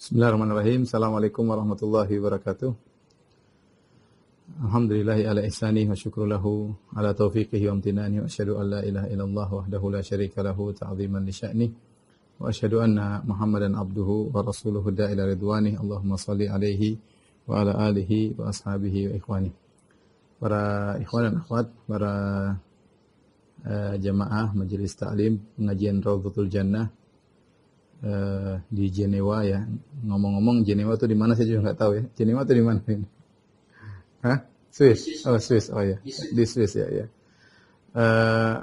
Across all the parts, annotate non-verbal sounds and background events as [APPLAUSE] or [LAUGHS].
بسم الله الرحمن الرحيم السلام عليكم ورحمة الله وبركاته الحمد لله على إحسانه وشكر له على توفيقه وامتنانه وأشهد أن لا إله إلا الله وحده لا شريك له تعظيما لشأنه وأشهد أن محمدا عبده ورسوله دا إلى رضوانه اللهم صل عليه وعلى آله وأصحابه وإخوانه para ikhwan dan akhwat, para uh, eh, jemaah majelis taklim pengajian Raudhatul Jannah Eh, di Jenewa ya. Ngomong-ngomong Jenewa tuh di mana saya juga nggak tahu ya. Jenewa tuh di mana ini? Hah? Swiss. Oh, Swiss. Oh ya. Di Swiss ya, ya. Uh,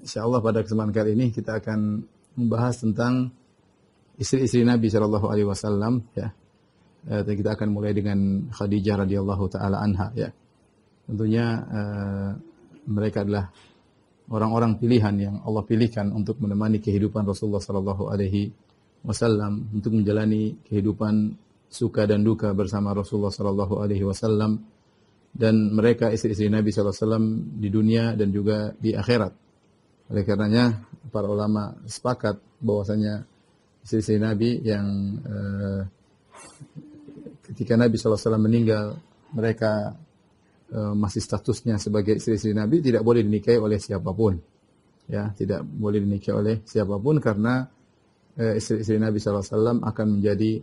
insya Allah pada kesempatan kali ini kita akan membahas tentang istri-istri Nabi Shallallahu Alaihi Wasallam ya. Uh, kita akan mulai dengan Khadijah radhiyallahu taala anha ya. Tentunya uh, mereka adalah orang-orang pilihan yang Allah pilihkan untuk menemani kehidupan Rasulullah sallallahu alaihi wasallam untuk menjalani kehidupan suka dan duka bersama Rasulullah sallallahu alaihi wasallam dan mereka istri-istri Nabi sallallahu alaihi wasallam di dunia dan juga di akhirat. Oleh karenanya para ulama sepakat bahwasanya istri-istri Nabi yang eh, ketika Nabi sallallahu alaihi wasallam meninggal mereka Eh, masih statusnya sebagai istri-istri Nabi tidak boleh dinikahi oleh siapapun. Ya, tidak boleh dinikahi oleh siapapun karena uh, eh, istri-istri Nabi SAW akan menjadi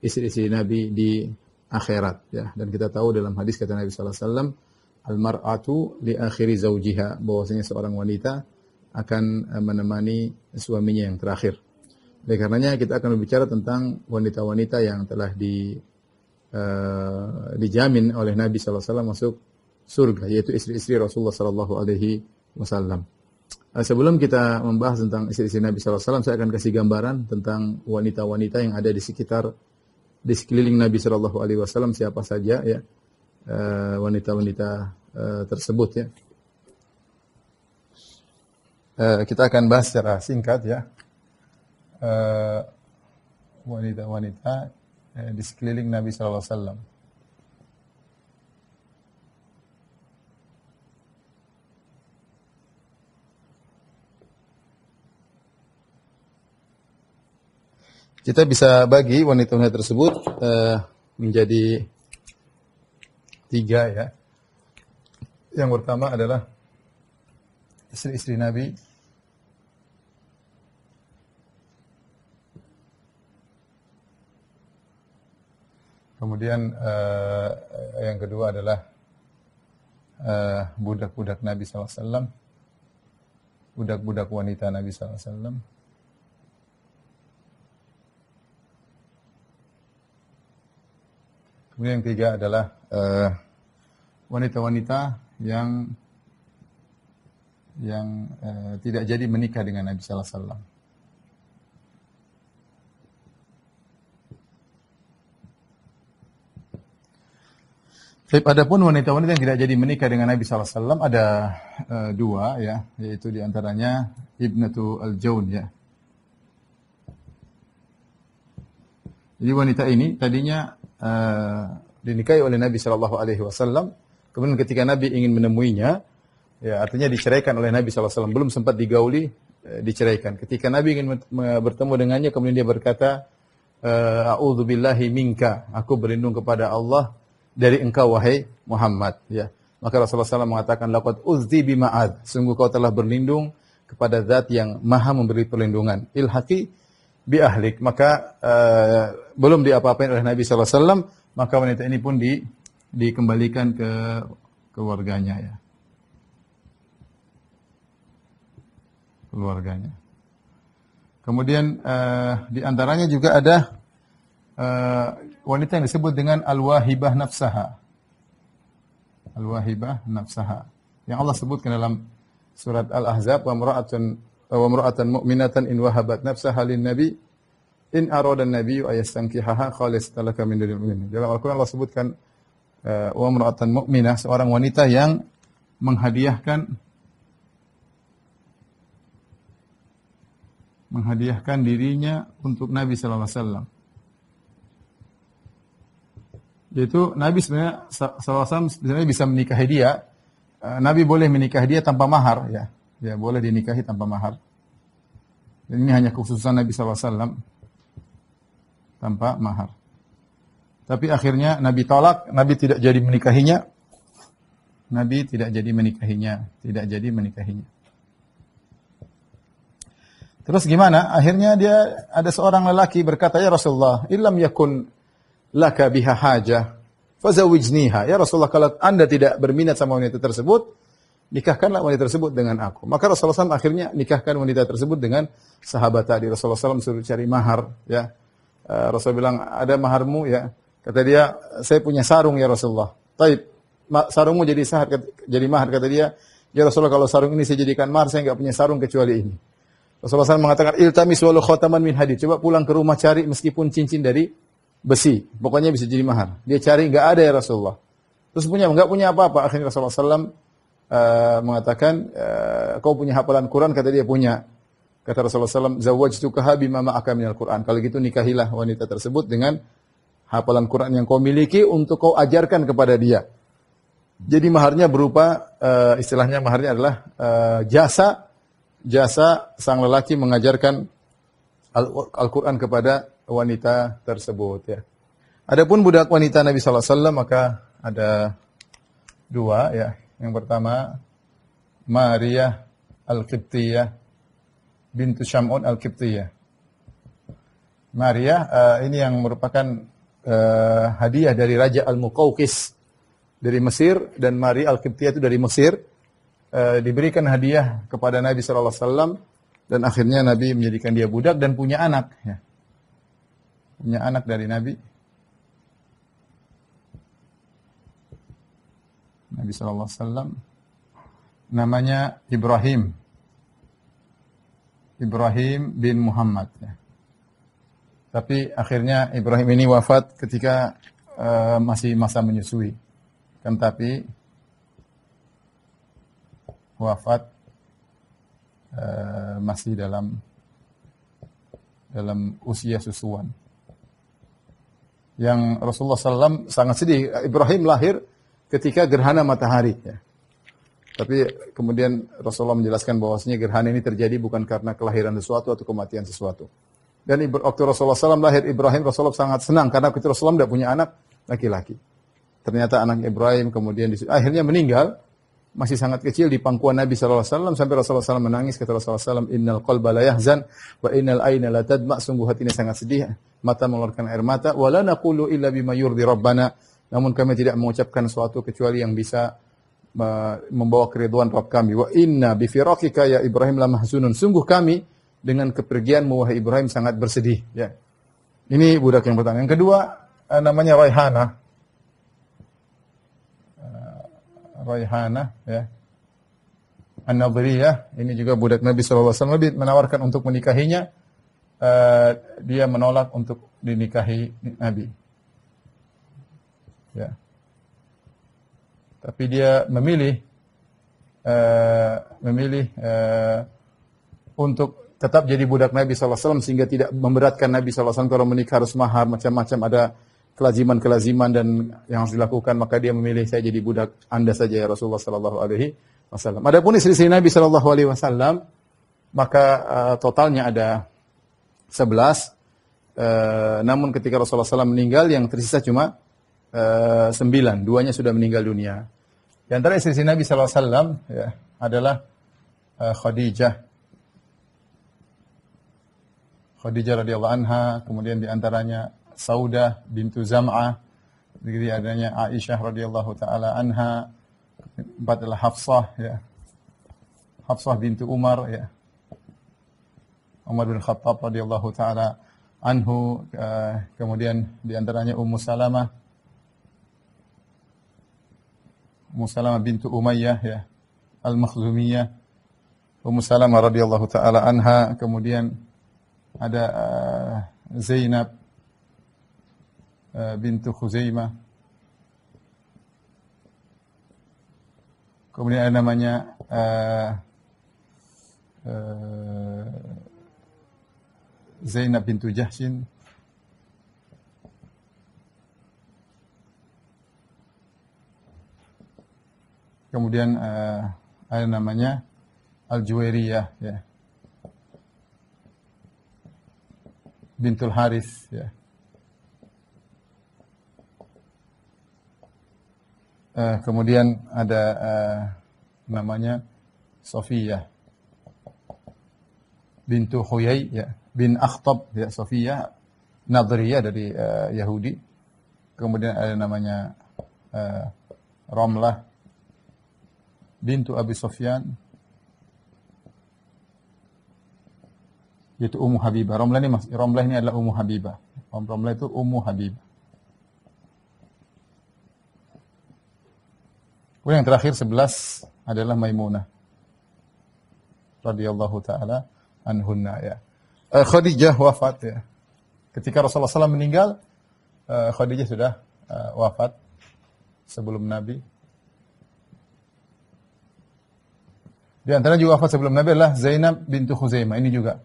istri-istri Nabi di akhirat. Ya, dan kita tahu dalam hadis kata Nabi SAW, Al-mar'atu li akhiri zaujiha. Bahwasanya seorang wanita akan eh, menemani suaminya yang terakhir. Oleh karenanya kita akan berbicara tentang wanita-wanita yang telah di Eh, dijamin oleh Nabi SAW masuk surga, yaitu istri-istri Rasulullah Sallallahu Alaihi Wasallam. Eh, sebelum kita membahas tentang istri-istri Nabi SAW, saya akan kasih gambaran tentang wanita-wanita yang ada di sekitar, di sekeliling Nabi Shallallahu Alaihi Wasallam siapa saja ya eh, wanita-wanita tersebut ya. kita akan bahas secara singkat ya wanita-wanita Eh, di sekeliling Nabi SAW. Kita bisa bagi wanita-wanita tersebut uh, menjadi tiga ya. Yang pertama adalah istri-istri Nabi Kemudian uh, yang kedua adalah eh, budak-budak uh, Nabi SAW, budak-budak wanita Nabi SAW. Kemudian yang ketiga adalah eh, wanita-wanita uh, yang yang uh, tidak jadi menikah dengan Nabi SAW. Tapi pun wanita-wanita yang tidak jadi menikah dengan Nabi SAW ada uh, dua ya, yaitu diantaranya Ibnatu al Joun ya. Jadi wanita ini tadinya uh, dinikahi oleh Nabi Shallallahu Alaihi Wasallam. Kemudian ketika Nabi ingin menemuinya, ya artinya diceraikan oleh Nabi Shallallahu Alaihi Wasallam. Belum sempat digauli, eh, diceraikan. Ketika Nabi ingin bertemu dengannya, kemudian dia berkata, A'udzubillahi minka. Aku berlindung kepada Allah dari engkau wahai Muhammad ya maka Rasulullah SAW mengatakan laqad uzzi bima'ad sungguh kau telah berlindung kepada zat yang maha memberi perlindungan ilhaqi bi ahlik maka uh, belum diapa-apain oleh Nabi sallallahu alaihi wasallam maka wanita ini pun di dikembalikan ke keluarganya ya keluarganya kemudian uh, di antaranya juga ada uh, wanita yang disebut dengan al-wahibah nafsaha. Al-wahibah nafsaha. Yang Allah sebutkan dalam surat Al-Ahzab wa mar'atun wa mar'atan mu'minatan in wahabat nafsaha lin nabi in arada an-nabi ayastankihaha khalisatan laka min dunil mu'minin. Jadi, Al-Qur'an Allah sebutkan uh, wa mar'atan mu'minah seorang wanita yang menghadiahkan menghadiahkan dirinya untuk Nabi sallallahu alaihi wasallam. yaitu Nabi sebenarnya SAW sebenarnya bisa menikahi dia. Eh, Nabi boleh menikahi dia tanpa mahar ya. Ya boleh dinikahi tanpa mahar. Dan ini hanya khususan Nabi SAW tanpa mahar. Tapi akhirnya Nabi tolak, Nabi tidak jadi menikahinya. Nabi tidak jadi menikahinya, tidak jadi menikahinya. Terus gimana? Akhirnya dia ada seorang lelaki berkata, "Ya Rasulullah, ilam yakun laka biha hajah fazawijniha. Ya Rasulullah kalau Anda tidak berminat sama wanita tersebut, nikahkanlah wanita tersebut dengan aku. Maka Rasulullah SAW akhirnya nikahkan wanita tersebut dengan sahabat tadi. Rasulullah SAW suruh cari mahar, ya. Eh, Rasul bilang, ada maharmu ya. Kata dia, saya punya sarung ya Rasulullah. Taib, sarungmu jadi sahar, jadi mahar. Kata dia, ya Rasulullah kalau sarung ini saya jadikan mahar, saya nggak punya sarung kecuali ini. Rasulullah SAW mengatakan, iltamis walu khotaman min hadid. Coba pulang ke rumah cari meskipun cincin dari besi, pokoknya bisa jadi mahar. Dia cari nggak ada ya Rasulullah. Terus punya nggak punya apa-apa. Akhirnya Rasulullah SAW uh, eh, mengatakan, uh, kau punya hafalan Quran? Kata dia punya. Kata Rasulullah SAW, zawajtukaha mama ma'aka Al Quran. Kalau gitu nikahilah wanita tersebut dengan hafalan Quran yang kau miliki untuk kau ajarkan kepada dia. Jadi maharnya berupa, uh, istilahnya maharnya adalah uh, jasa, jasa sang lelaki mengajarkan Al-Quran Al kepada wanita tersebut ya. Adapun budak wanita Nabi sallallahu alaihi wasallam maka ada dua ya. Yang pertama Maria Al-Qibtiyah bintu Syam'un Al-Qibtiyah. Maria uh, eh, ini yang merupakan uh, hadiah dari Raja Al-Muqawqis dari Mesir dan Maria Al-Qibtiyah itu dari Mesir uh, diberikan hadiah kepada Nabi sallallahu alaihi wasallam dan akhirnya Nabi menjadikan dia budak dan punya anak ya punya anak dari Nabi? Nabi Shallallahu Alaihi Wasallam namanya Ibrahim. Ibrahim bin Muhammad. Ya. Tapi akhirnya Ibrahim ini wafat ketika uh, masih masa menyusui. Kan tapi wafat uh, masih dalam dalam usia susuan yang Rasulullah SAW sangat sedih. Ibrahim lahir ketika gerhana matahari. Ya. Tapi kemudian Rasulullah menjelaskan bahwasanya gerhana ini terjadi bukan karena kelahiran sesuatu atau kematian sesuatu. Dan waktu Rasulullah SAW lahir Ibrahim, Rasulullah sangat senang karena waktu Rasulullah tidak punya anak laki-laki. Ternyata anak Ibrahim kemudian akhirnya meninggal masih sangat kecil di pangkuan Nabi SAW sampai Rasulullah SAW menangis kata Rasulullah SAW innal qalba la yahzan wa innal aina la tadma sungguh hati ini sangat sedih mata mengeluarkan air mata wala naqulu illa bima yurdi rabbana namun kami tidak mengucapkan suatu kecuali yang bisa uh, membawa keriduan Rabb kami wa inna bi firaqika ya Ibrahim la mahzunun sungguh kami dengan kepergian wahai Ibrahim sangat bersedih ya ini budak yang pertama yang kedua uh, namanya Raihana Raihanah ya. an ya. ini juga budak Nabi SAW alaihi menawarkan untuk menikahinya uh, dia menolak untuk dinikahi Nabi. Ya. Tapi dia memilih uh, memilih uh, untuk tetap jadi budak Nabi SAW alaihi sehingga tidak memberatkan Nabi SAW kalau menikah harus mahar macam-macam ada kelaziman-kelaziman dan yang harus dilakukan maka dia memilih saya jadi budak Anda saja ya Rasulullah sallallahu alaihi wasallam. Adapun istri-istri Nabi sallallahu alaihi wasallam maka uh, totalnya ada 11 uh, eh, namun ketika Rasulullah SAW meninggal yang tersisa cuma uh, eh, 9, duanya sudah meninggal dunia. Di antara istri-istri Nabi SAW ya, adalah uh, Khadijah. Khadijah radhiyallahu anha, kemudian di antaranya Saudah bintu Zam'ah, jadi adanya Aisyah radhiyallahu taala anha, empat adalah Hafsah ya. Hafsah bintu Umar ya. Umar bin Khattab radhiyallahu taala anhu, eh, kemudian di antaranya Ummu Salamah Ummu Salamah bintu Umayyah ya. Al-Makhzumiyah. Ummu Salamah radhiyallahu taala anha, kemudian ada uh, Zainab E, bintu Khuzaimah. Kemudian ada namanya uh, uh, Zainab bintu Jahsin, Kemudian uh, ada namanya Al-Juwairiyah ya. Bintul Haris ya. Uh, kemudian ada uh, namanya Sofia bintu Huyai ya, bin Akhtab ya Sofia Nadriyah dari uh, Yahudi. Kemudian ada namanya uh, Romlah bintu Abi Sofyan yaitu Ummu Habibah. Romlah ini Romlah ini adalah Ummu Habibah. Romlah itu Ummu Habibah. Kemudian yang terakhir sebelas adalah Maimunah radhiyallahu taala anhunna ya. Uh, Khadijah wafat ya. Ketika Rasulullah SAW meninggal, uh, Khadijah sudah uh, wafat sebelum Nabi. Di antara juga wafat sebelum Nabi adalah Zainab bintu Khuzaimah. Ini juga.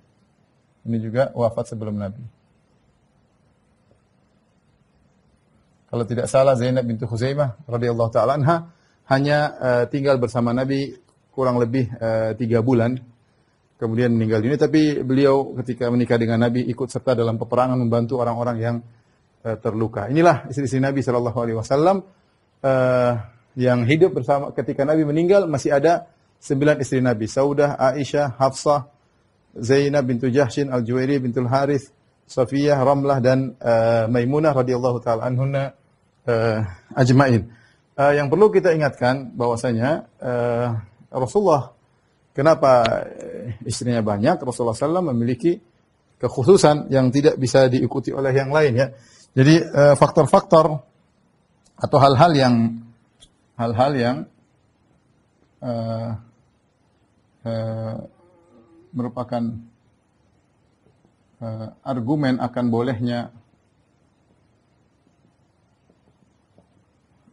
Ini juga wafat sebelum Nabi. Kalau tidak salah Zainab bintu Khuzaimah radhiyallahu taala anha hanya uh, tinggal bersama Nabi kurang lebih eh, tiga bulan, kemudian meninggal dunia. Tapi beliau ketika menikah dengan Nabi ikut serta dalam peperangan membantu orang-orang yang uh, terluka. Inilah istri-istri Nabi Shallallahu Alaihi Wasallam uh, yang hidup bersama ketika Nabi meninggal masih ada sembilan istri Nabi: Saudah, Aisyah, Hafsah, Zainab bintu Jahshin, Al Juwairi bintul Haris, Safiyah, Ramlah dan uh, Maimunah radhiyallahu taala anhunna uh, ajmain uh, yang perlu kita ingatkan bahwasanya uh, Rasulullah kenapa eh, istrinya banyak Rasulullah SAW memiliki kekhususan yang tidak bisa diikuti oleh yang lain ya. Jadi faktor-faktor uh, atau hal-hal yang hal-hal yang uh, uh, merupakan uh, argumen akan bolehnya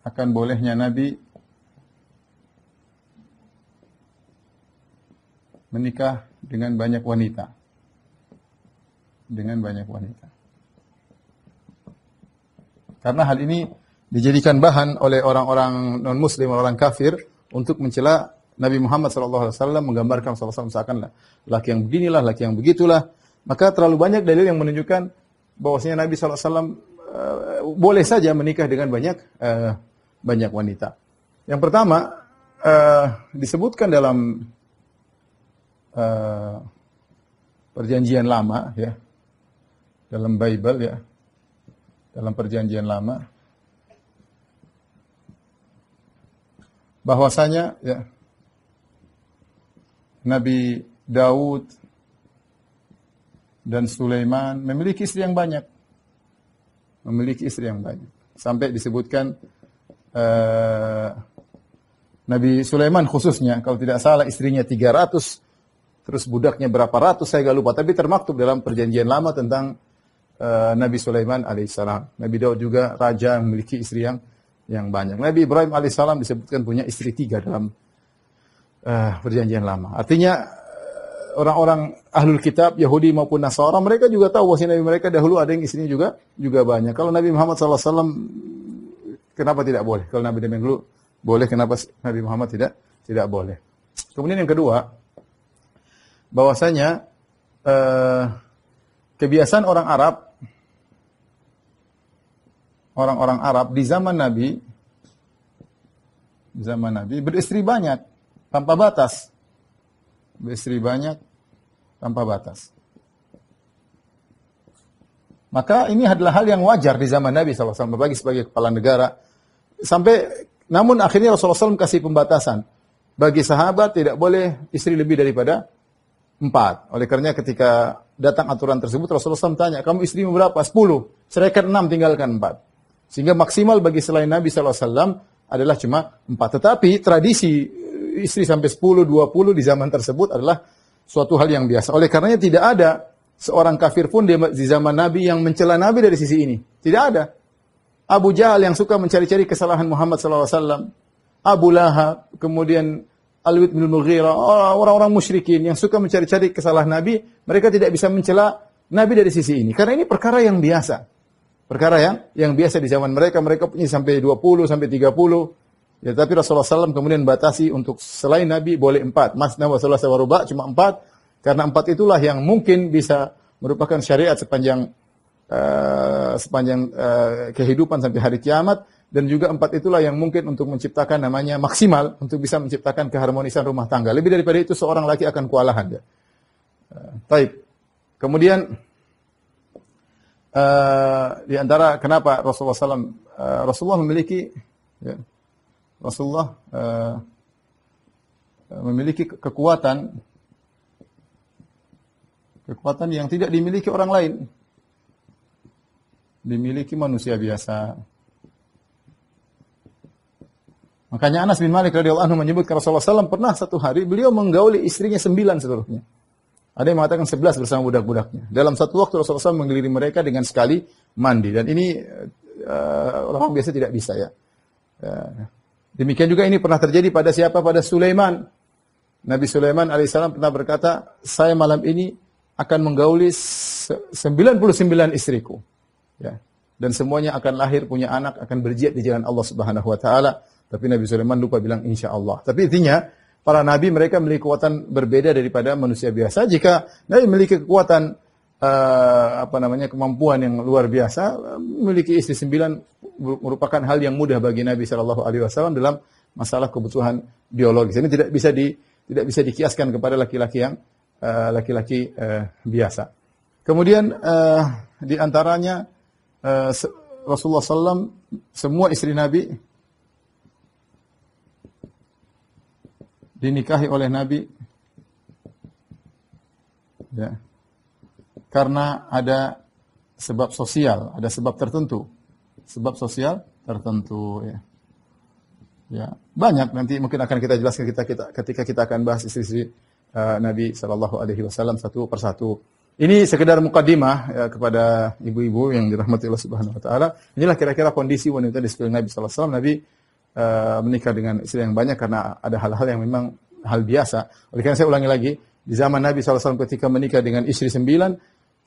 akan bolehnya Nabi menikah dengan banyak wanita. Dengan banyak wanita. Karena hal ini dijadikan bahan oleh orang-orang non muslim, orang kafir untuk mencela Nabi Muhammad SAW menggambarkan SAW seakan laki yang beginilah, laki yang begitulah. Maka terlalu banyak dalil yang menunjukkan bahwasanya Nabi SAW eh, boleh saja menikah dengan banyak eh, banyak wanita. Yang pertama uh, disebutkan dalam uh, perjanjian lama ya dalam Bible ya dalam perjanjian lama bahwasanya ya Nabi Daud dan Sulaiman memiliki istri yang banyak memiliki istri yang banyak sampai disebutkan Eh, nabi Sulaiman khususnya kalau tidak salah istrinya 300 terus budaknya berapa ratus saya gak lupa tapi termaktub dalam perjanjian lama tentang uh, Nabi Sulaiman alaihissalam. Nabi Daud juga raja memiliki istri yang yang banyak. Nabi Ibrahim alaihissalam disebutkan punya istri tiga dalam uh, perjanjian lama. Artinya orang-orang ahlul kitab Yahudi maupun Nasara mereka juga tahu bahwa nabi mereka dahulu ada yang istrinya juga juga banyak. Kalau Nabi Muhammad SAW Kenapa tidak boleh? Kalau Nabi dulu boleh, kenapa Nabi Muhammad tidak tidak boleh? Kemudian yang kedua, bahwasanya eh, kebiasaan orang Arab orang-orang Arab di zaman Nabi di zaman Nabi beristri banyak tanpa batas. Beristri banyak tanpa batas. Maka ini adalah hal yang wajar di zaman Nabi SAW. Bagi sebagai kepala negara, Sampai namun akhirnya Rasulullah SAW kasih pembatasan. Bagi sahabat tidak boleh istri lebih daripada empat. Oleh karena ketika datang aturan tersebut, Rasulullah SAW tanya, kamu istri berapa? Sepuluh. Serikat enam, tinggalkan empat. Sehingga maksimal bagi selain Nabi SAW adalah cuma empat. Tetapi tradisi istri sampai sepuluh, dua puluh di zaman tersebut adalah suatu hal yang biasa. Oleh karenanya tidak ada seorang kafir pun di zaman Nabi yang mencela Nabi dari sisi ini. Tidak ada. Abu Jahal yang suka mencari-cari kesalahan Muhammad SAW, Abu Lahab, kemudian Al-Wid bin Mughirah, orang-orang musyrikin yang suka mencari-cari kesalahan Nabi, mereka tidak bisa mencela Nabi dari sisi ini. Karena ini perkara yang biasa. Perkara yang yang biasa di zaman mereka, mereka punya sampai 20, sampai 30. Ya, tapi Rasulullah SAW kemudian batasi untuk selain Nabi boleh empat. Masna wa saw SAW cuma empat. Karena empat itulah yang mungkin bisa merupakan syariat sepanjang Eh, sepanjang uh, kehidupan sampai hari kiamat dan juga empat itulah yang mungkin untuk menciptakan namanya maksimal untuk bisa menciptakan keharmonisan rumah tangga. Lebih daripada itu seorang laki akan kewalahan ya. Uh, Taib. Kemudian uh, di antara kenapa Rasulullah SAW uh, Rasulullah memiliki ya, Rasulullah uh, memiliki kekuatan kekuatan yang tidak dimiliki orang lain dimiliki manusia biasa. Makanya Anas bin Malik radhiyallahu anhu menyebut Rasulullah SAW pernah satu hari beliau menggauli istrinya sembilan seluruhnya. Ada yang mengatakan sebelas bersama budak-budaknya. Dalam satu waktu Rasulullah SAW mengelilingi mereka dengan sekali mandi. Dan ini uh, orang biasa tidak bisa ya. Uh, demikian juga ini pernah terjadi pada siapa? Pada Sulaiman. Nabi Sulaiman alaihissalam pernah berkata, saya malam ini akan menggauli 99 istriku. Ya. Dan semuanya akan lahir punya anak akan berjihad di jalan Allah Subhanahu wa taala. Tapi Nabi Sulaiman lupa bilang insya Allah. Tapi intinya para nabi mereka memiliki kekuatan berbeda daripada manusia biasa. Jika nabi memiliki kekuatan uh, apa namanya kemampuan yang luar biasa, memiliki istri sembilan merupakan hal yang mudah bagi Nabi Shallallahu Alaihi Wasallam dalam masalah kebutuhan biologis. Ini tidak bisa di tidak bisa dikiaskan kepada laki-laki yang eh, laki-laki uh, uh, biasa. Kemudian uh, di antaranya Eh, Rasulullah SAW semua istri Nabi dinikahi oleh Nabi ya. karena ada sebab sosial, ada sebab tertentu, sebab sosial tertentu ya. Ya, banyak nanti mungkin akan kita jelaskan kita kita ketika kita akan bahas istri-istri uh, Nabi saw satu persatu. Ini sekedar mukadimah ya, kepada ibu-ibu yang dirahmati Allah Subhanahu wa taala. Inilah kira-kira kondisi wanita di sekeliling Nabi sallallahu alaihi wasallam. Nabi uh, menikah dengan istri yang banyak karena ada hal-hal yang memang hal biasa. Oleh karena saya ulangi lagi, di zaman Nabi SAW ketika menikah dengan istri sembilan,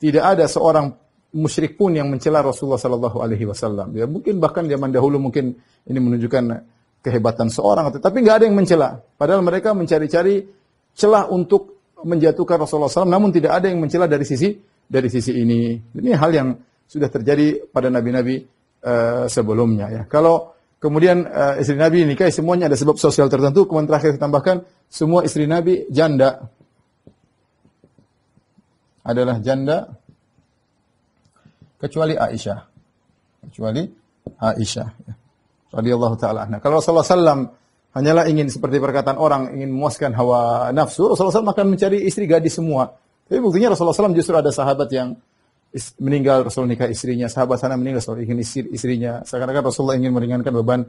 tidak ada seorang musyrik pun yang mencela Rasulullah Sallallahu Alaihi Wasallam. Ya, mungkin bahkan zaman dahulu mungkin ini menunjukkan kehebatan seorang, tapi nggak ada yang mencela. Padahal mereka mencari-cari celah untuk menjatuhkan Rasulullah SAW, namun tidak ada yang mencela dari sisi dari sisi ini. Ini hal yang sudah terjadi pada nabi-nabi uh, sebelumnya ya. Kalau kemudian uh, istri nabi nikah semuanya ada sebab sosial tertentu, kemudian terakhir ditambahkan semua istri nabi janda adalah janda kecuali Aisyah. Kecuali Aisyah ya. radhiyallahu taala Nah, Kalau Rasulullah saw hanyalah ingin seperti perkataan orang ingin memuaskan hawa nafsu, Rasulullah SAW akan mencari istri gadis semua. Tapi buktinya Rasulullah SAW justru ada sahabat yang meninggal Rasul nikah istrinya, sahabat sana meninggal Rasul ingin istri, istrinya. Seakan-akan Rasulullah ingin meringankan beban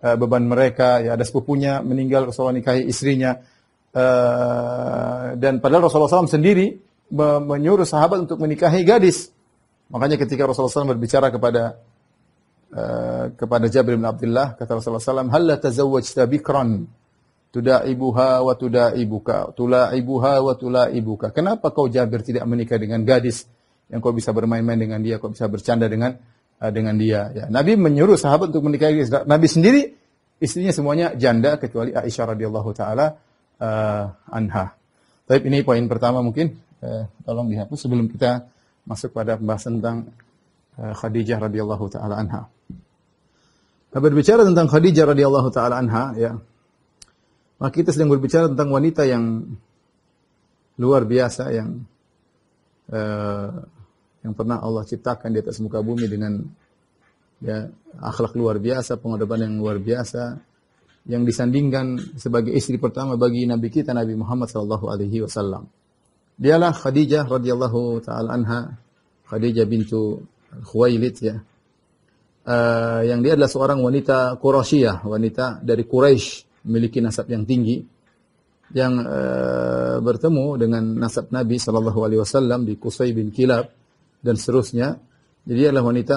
eh, beban mereka. Ya ada sepupunya meninggal Rasulullah nikahi istrinya. Eh, dan padahal Rasulullah SAW sendiri menyuruh sahabat untuk menikahi gadis. Makanya ketika Rasulullah SAW berbicara kepada Eh, kepada Jabir bin Abdullah kata Rasulullah SAW, "Hal la tazawwajta bikran tudaibuha wa tula ibuha wa ibuka Kenapa kau Jabir tidak menikah dengan gadis yang kau bisa bermain-main dengan dia, kau bisa bercanda dengan uh, dengan dia? Ya, Nabi menyuruh sahabat untuk menikahi gadis Nabi sendiri istrinya semuanya janda kecuali Aisyah radhiyallahu taala uh, anha. Tapi ini poin pertama mungkin uh, tolong dihapus sebelum kita masuk pada pembahasan tentang Eh, Khadijah radhiyallahu taala anha. Nah, berbicara tentang Khadijah radhiyallahu taala anha ya. Maka kita sedang berbicara tentang wanita yang luar biasa yang uh, yang pernah Allah ciptakan di atas muka bumi dengan ya akhlak luar biasa, pengorbanan yang luar biasa yang disandingkan sebagai istri pertama bagi nabi kita Nabi Muhammad sallallahu alaihi wasallam. Dialah Khadijah radhiyallahu taala anha, Khadijah bintu Khuwailid ya. Uh, yang dia adalah seorang wanita Quraisyah, wanita dari Quraisy, memiliki nasab yang tinggi yang uh, bertemu dengan nasab Nabi sallallahu alaihi wasallam di Qusay bin Kilab dan seterusnya. Jadi dia adalah wanita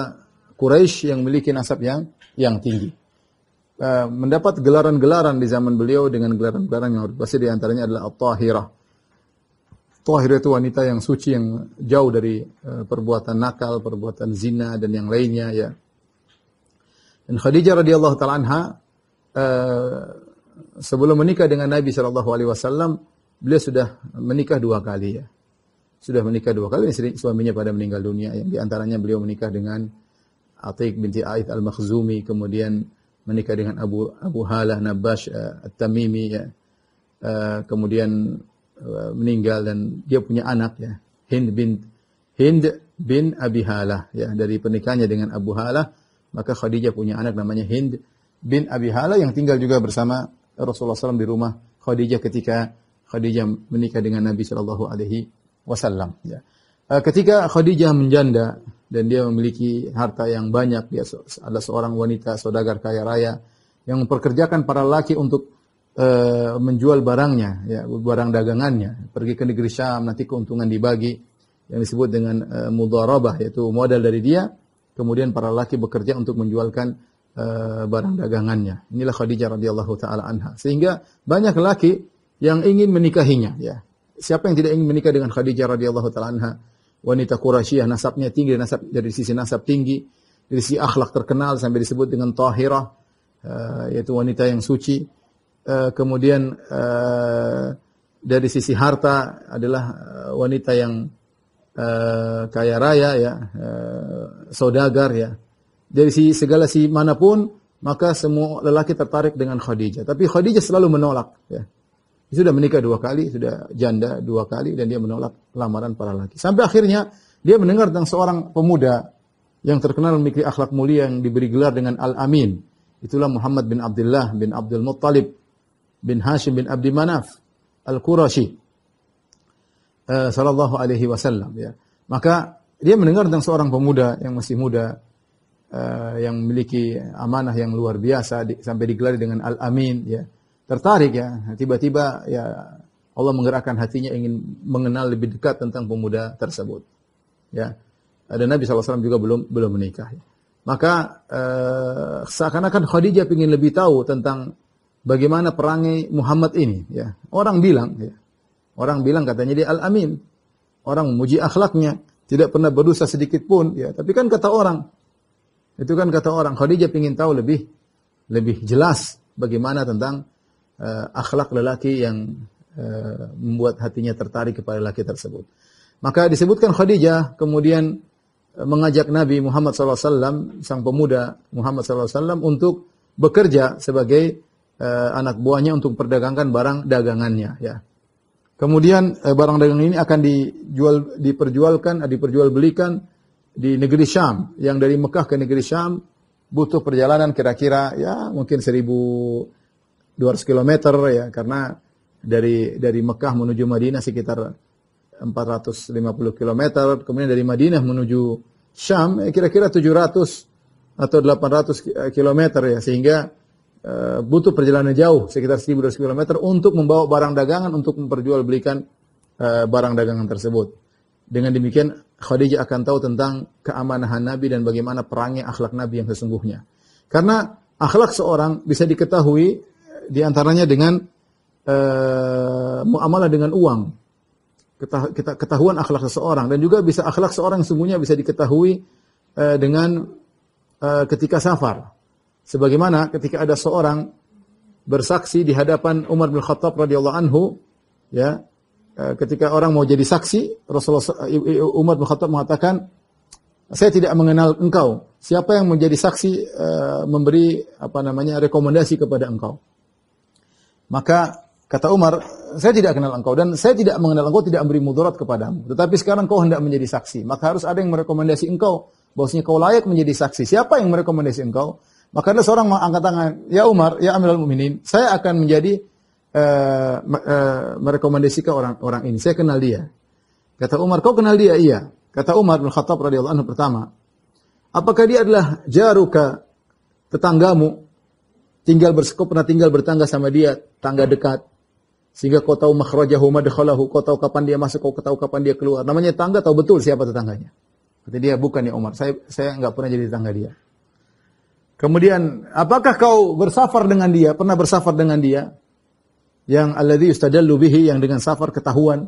Quraisy yang memiliki nasab yang yang tinggi. Uh, mendapat gelaran-gelaran di zaman beliau dengan gelaran-gelaran yang pasti di antaranya adalah At-Tahirah Tahir itu wanita yang suci yang jauh dari uh, perbuatan nakal, perbuatan zina dan yang lainnya ya. Dan Khadijah radhiyallahu taala anha uh, sebelum menikah dengan Nabi sallallahu alaihi wasallam beliau sudah menikah dua kali ya. Sudah menikah dua kali suaminya pada meninggal dunia yang di antaranya beliau menikah dengan Atiq binti Aith Al-Makhzumi kemudian menikah dengan Abu Abu Halah Nabash uh, At-Tamimi ya. Uh, kemudian Eh, meninggal dan dia punya anak ya Hind bin Hind bin Abi Halah ya dari pernikahannya dengan Abu Hala maka Khadijah punya anak namanya Hind bin Abi Halah yang tinggal juga bersama Rasulullah SAW di rumah Khadijah ketika Khadijah menikah dengan Nabi Shallallahu Alaihi Wasallam ya. Eh, ketika Khadijah menjanda dan dia memiliki harta yang banyak, dia adalah seorang wanita saudagar kaya raya yang memperkerjakan para laki untuk Eh, menjual barangnya, ya, barang dagangannya, pergi ke negeri Syam, nanti keuntungan dibagi yang disebut dengan e, mudharabah yaitu modal dari dia, kemudian para laki bekerja untuk menjualkan e, barang dagangannya. Inilah Khadijah radhiyallahu taala anha. Sehingga banyak laki yang ingin menikahinya, ya. Siapa yang tidak ingin menikah dengan Khadijah radhiyallahu taala anha? Wanita Quraisyah nasabnya tinggi nasab dari sisi nasab tinggi, dari sisi akhlak terkenal sampai disebut dengan tahirah, uh, yaitu wanita yang suci Eh, kemudian uh, dari sisi harta adalah eh, wanita yang uh, kaya raya ya, uh, saudagar ya. Dari si segala si manapun maka semua lelaki tertarik dengan Khadijah. Tapi Khadijah selalu menolak ya. Dia sudah menikah dua kali, sudah janda dua kali dan dia menolak lamaran para lelaki. Sampai akhirnya dia mendengar tentang seorang pemuda yang terkenal memiliki akhlak mulia yang diberi gelar dengan Al-Amin. Itulah Muhammad bin Abdullah bin Abdul Muttalib bin Hashim bin Abdi Manaf Al-Qurashi uh, sallallahu alaihi wasallam ya. Maka dia mendengar tentang seorang pemuda yang masih muda uh, yang memiliki amanah yang luar biasa di, sampai digelar dengan Al-Amin ya. Tertarik ya, tiba-tiba ya Allah menggerakkan hatinya ingin mengenal lebih dekat tentang pemuda tersebut. Ya. ada Nabi SAW juga belum belum menikah. Ya. Maka uh, seakan-akan Khadijah ingin lebih tahu tentang bagaimana perangai Muhammad ini ya. Orang bilang ya. Orang bilang katanya dia Al-Amin. Orang memuji akhlaknya, tidak pernah berdosa sedikit pun ya. Tapi kan kata orang. Itu kan kata orang. Khadijah ingin tahu lebih lebih jelas bagaimana tentang uh, akhlak lelaki yang eh, membuat hatinya tertarik kepada lelaki tersebut. Maka disebutkan Khadijah kemudian eh, mengajak Nabi Muhammad SAW, sang pemuda Muhammad SAW untuk bekerja sebagai uh, anak buahnya untuk perdagangkan barang dagangannya ya. Kemudian uh, barang dagang ini akan dijual diperjualkan eh, diperjualbelikan di negeri Syam yang dari Mekah ke negeri Syam butuh perjalanan kira-kira ya mungkin 1200 km ya karena dari dari Mekah menuju Madinah sekitar 450 km kemudian dari Madinah menuju Syam kira-kira ya, 700 atau 800 km ya sehingga Eh, butuh perjalanan jauh sekitar 1.200 km untuk membawa barang dagangan untuk memperjualbelikan uh, barang dagangan tersebut. Dengan demikian Khadijah akan tahu tentang keamanahan Nabi dan bagaimana perangnya akhlak Nabi yang sesungguhnya. Karena akhlak seorang bisa diketahui eh, diantaranya dengan uh, muamalah dengan uang. Ketah, kita, ketahuan akhlak seseorang dan juga bisa akhlak seorang sesungguhnya bisa diketahui uh, dengan uh, ketika safar Sebagaimana ketika ada seorang bersaksi di hadapan Umar bin Khattab radhiyallahu anhu, ya, e, ketika orang mau jadi saksi, Rasulullah Umar bin Khattab mengatakan, "Saya tidak mengenal engkau. Siapa yang menjadi saksi e, memberi apa namanya rekomendasi kepada engkau?" Maka kata Umar, "Saya tidak kenal engkau dan saya tidak mengenal engkau tidak memberi mudarat kepadamu. Tetapi sekarang kau hendak menjadi saksi, maka harus ada yang merekomendasi engkau bahwasanya kau layak menjadi saksi. Siapa yang merekomendasi engkau?" Maka ada seorang mengangkat tangan, "Ya Umar, ya al Muminin, saya akan menjadi uh, eh, uh, eh, merekomendasikan orang orang ini. Saya kenal dia." Kata Umar, "Kau kenal dia?" "Iya." Kata Umar bin Khattab radhiyallahu anhu pertama, "Apakah dia adalah jaruka tetanggamu? Tinggal bersekop pernah tinggal bertangga sama dia, tangga dekat?" sehingga kau tahu makhrajahu madkhalahu, kau tahu kapan dia masuk, kau tahu kapan dia keluar. Namanya tangga tahu betul siapa tetangganya. Kata dia bukan ya Umar, saya saya enggak pernah jadi tetangga dia. Kemudian, apakah kau bersafar dengan dia? Pernah bersafar dengan dia? Yang alladhi yustadallu bihi, yang dengan safar ketahuan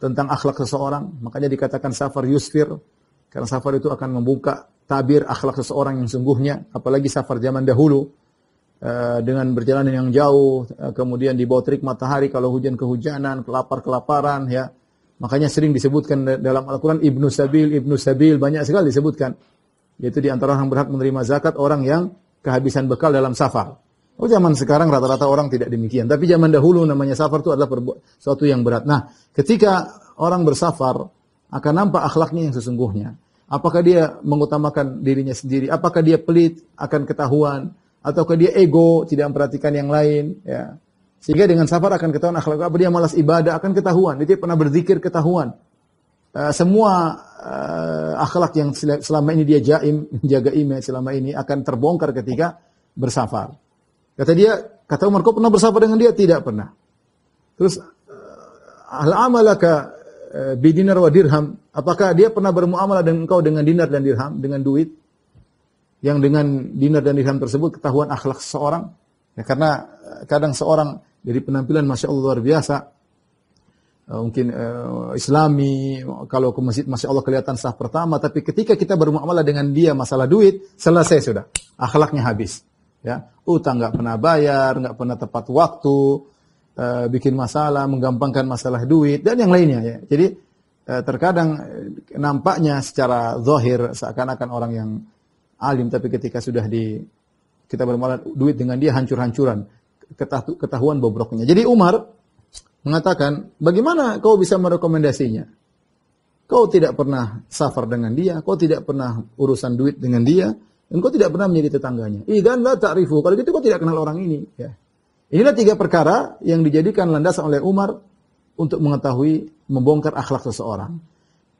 tentang akhlak seseorang. Makanya dikatakan safar yusfir, karena safar itu akan membuka tabir akhlak seseorang yang sungguhnya. Apalagi safar zaman dahulu, eh, dengan berjalan yang jauh, eh, kemudian di bawah terik matahari, kalau hujan kehujanan, kelapar-kelaparan, ya. Makanya sering disebutkan dalam Al-Quran, Ibnu Sabil, Ibnu Sabil, banyak sekali disebutkan. Yaitu di antara orang berhak menerima zakat orang yang kehabisan bekal dalam safar. Oh zaman sekarang rata-rata orang tidak demikian. Tapi zaman dahulu namanya safar itu adalah sesuatu yang berat. Nah, ketika orang bersafar akan nampak akhlaknya yang sesungguhnya. Apakah dia mengutamakan dirinya sendiri? Apakah dia pelit akan ketahuan? Ataukah dia ego tidak memperhatikan yang lain? Ya. Sehingga dengan safar akan ketahuan akhlak apa dia malas ibadah akan ketahuan. Dia pernah berzikir ketahuan. Uh, semua uh, akhlak yang selama ini dia jaim, jaga iman selama ini akan terbongkar ketika bersafar. Kata dia, kata Umar, kau pernah bersafar dengan dia? Tidak pernah. Terus, eh, hal amalaka eh, bidinar wa dirham. Apakah dia pernah bermuamalah dengan kau dengan dinar dan dirham, dengan duit? Yang dengan dinar dan dirham tersebut ketahuan akhlak seorang Ya, karena kadang seorang dari penampilan Masya Allah luar biasa, Eh, mungkin uh, Islami, kalau ke masjid masih Allah kelihatan sah pertama, tapi ketika kita bermuamalah dengan dia masalah duit, selesai sudah, akhlaknya habis. Ya, utang nggak pernah bayar, nggak pernah tepat waktu, uh, bikin masalah, menggampangkan masalah duit dan yang lainnya. Ya. Jadi uh, terkadang nampaknya secara zahir seakan-akan orang yang alim, tapi ketika sudah di kita bermuamalah duit dengan dia hancur-hancuran, ketahuan bobroknya. Jadi Umar mengatakan, bagaimana kau bisa merekomendasinya? Kau tidak pernah safar dengan dia, kau tidak pernah urusan duit dengan dia, dan kau tidak pernah menjadi tetangganya. Idan la ta'rifu. Kalau gitu kau tidak kenal orang ini. Ya. Inilah tiga perkara yang dijadikan landasan oleh Umar untuk mengetahui membongkar akhlak seseorang.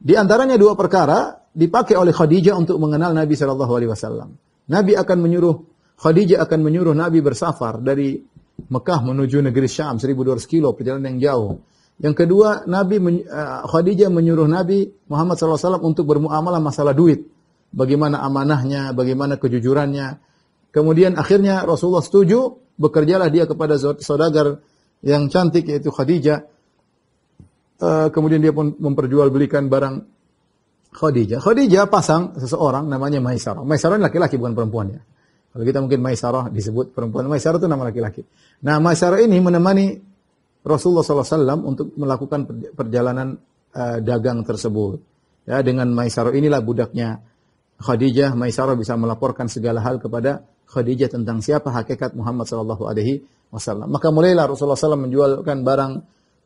Di antaranya dua perkara dipakai oleh Khadijah untuk mengenal Nabi Shallallahu Alaihi Wasallam. Nabi akan menyuruh Khadijah akan menyuruh Nabi bersafar dari Mekah menuju negeri Syam 1200 kilo perjalanan yang jauh. Yang kedua, Nabi uh, Khadijah menyuruh Nabi Muhammad SAW untuk bermuamalah masalah duit. Bagaimana amanahnya, bagaimana kejujurannya. Kemudian akhirnya Rasulullah setuju, bekerjalah dia kepada saudagar yang cantik yaitu Khadijah. Uh, kemudian dia pun memperjualbelikan barang Khadijah. Khadijah pasang seseorang namanya Maisarah. Maisarah laki-laki bukan perempuan ya. Kalau kita mungkin Maisarah disebut perempuan. Maisarah itu nama laki-laki. Nah, Maisarah ini menemani Rasulullah SAW untuk melakukan perjalanan uh, dagang tersebut. Ya, dengan Maisarah inilah budaknya Khadijah. Maisarah bisa melaporkan segala hal kepada Khadijah tentang siapa hakikat Muhammad Shallallahu Alaihi Wasallam. Maka mulailah Rasulullah SAW menjualkan barang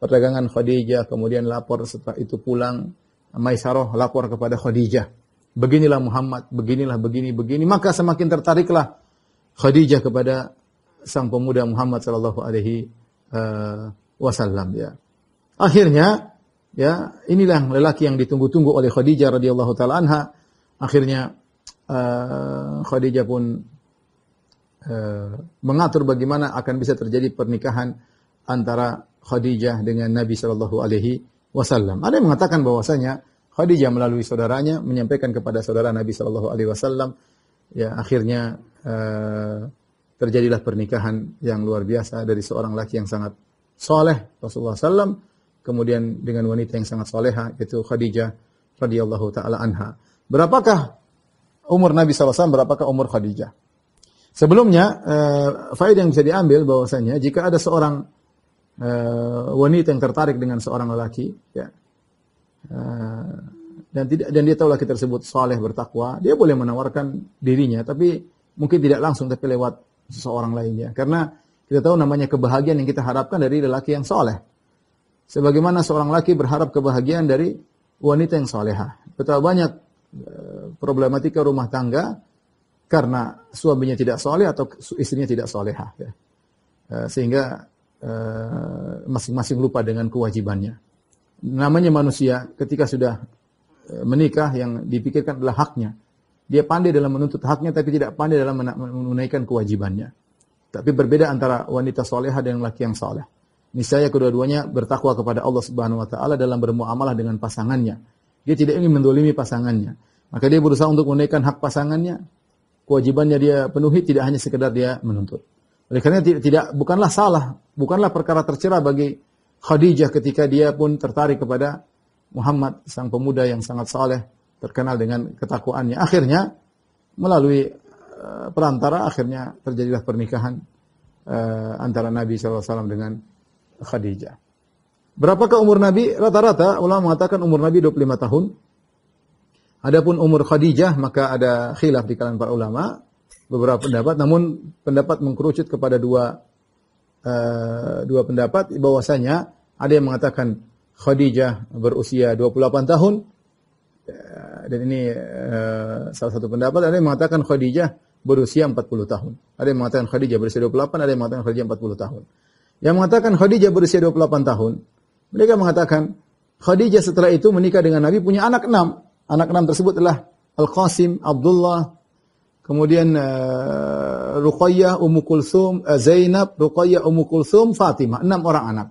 perdagangan Khadijah, kemudian lapor setelah itu pulang Maisarah lapor kepada Khadijah. Beginilah Muhammad, beginilah begini begini. Maka semakin tertariklah Khadijah kepada sang pemuda Muhammad sallallahu alaihi eh, wasallam ya. Akhirnya ya inilah lelaki yang ditunggu-tunggu oleh Khadijah radhiyallahu taala anha. Akhirnya uh, Khadijah pun uh, mengatur bagaimana akan bisa terjadi pernikahan antara Khadijah dengan Nabi sallallahu alaihi wasallam. Ada yang mengatakan bahwasanya Khadijah melalui saudaranya menyampaikan kepada saudara Nabi sallallahu alaihi wasallam ya akhirnya Eh, terjadilah pernikahan yang luar biasa dari seorang laki yang sangat soleh Rasulullah SAW kemudian dengan wanita yang sangat soleha yaitu Khadijah radhiyallahu taala anha. Berapakah umur Nabi SAW? Berapakah umur Khadijah? Sebelumnya uh, faedah yang bisa diambil bahwasanya jika ada seorang uh, wanita yang tertarik dengan seorang lelaki, ya, uh, dan tidak dan dia tahu laki tersebut soleh bertakwa, dia boleh menawarkan dirinya, tapi mungkin tidak langsung tapi lewat seseorang lainnya. Karena kita tahu namanya kebahagiaan yang kita harapkan dari lelaki yang soleh. Sebagaimana seorang laki berharap kebahagiaan dari wanita yang soleha. Betapa banyak eh, problematika rumah tangga karena suaminya tidak soleh atau istrinya tidak soleha. Ya. Eh, sehingga eh, masing-masing lupa dengan kewajibannya. Namanya manusia ketika sudah menikah yang dipikirkan adalah haknya. Dia pandai dalam menuntut haknya tapi tidak pandai dalam menunaikan kewajibannya. Tapi berbeda antara wanita soleha dan laki yang soleh. Niscaya kedua-duanya bertakwa kepada Allah Subhanahu wa taala dalam bermuamalah dengan pasangannya. Dia tidak ingin mendolimi pasangannya. Maka dia berusaha untuk menunaikan hak pasangannya. Kewajibannya dia penuhi tidak hanya sekedar dia menuntut. Oleh karena tidak, tidak bukanlah salah, bukanlah perkara tercerah bagi Khadijah ketika dia pun tertarik kepada Muhammad sang pemuda yang sangat saleh terkenal dengan ketakwaannya. Akhirnya melalui uh, perantara akhirnya terjadilah pernikahan uh, antara Nabi SAW dengan Khadijah. Berapakah umur Nabi? Rata-rata ulama mengatakan umur Nabi 25 tahun. Adapun umur Khadijah maka ada khilaf di kalangan para ulama beberapa pendapat namun pendapat mengkerucut kepada dua uh, dua pendapat bahwasanya ada yang mengatakan Khadijah berusia 28 tahun dan ini uh, salah satu pendapat ada yang mengatakan Khadijah berusia 40 tahun. Ada yang mengatakan Khadijah berusia 28, ada yang mengatakan Khadijah 40 tahun. Yang mengatakan Khadijah berusia 28 tahun, mereka mengatakan Khadijah setelah itu menikah dengan Nabi punya anak enam. Anak enam tersebut adalah Al-Qasim, Abdullah, kemudian uh, Ruqayyah, Ummu Kulsum, uh, Zainab, Ruqayyah, Ummu Kulsum, Fatimah. Enam orang anak.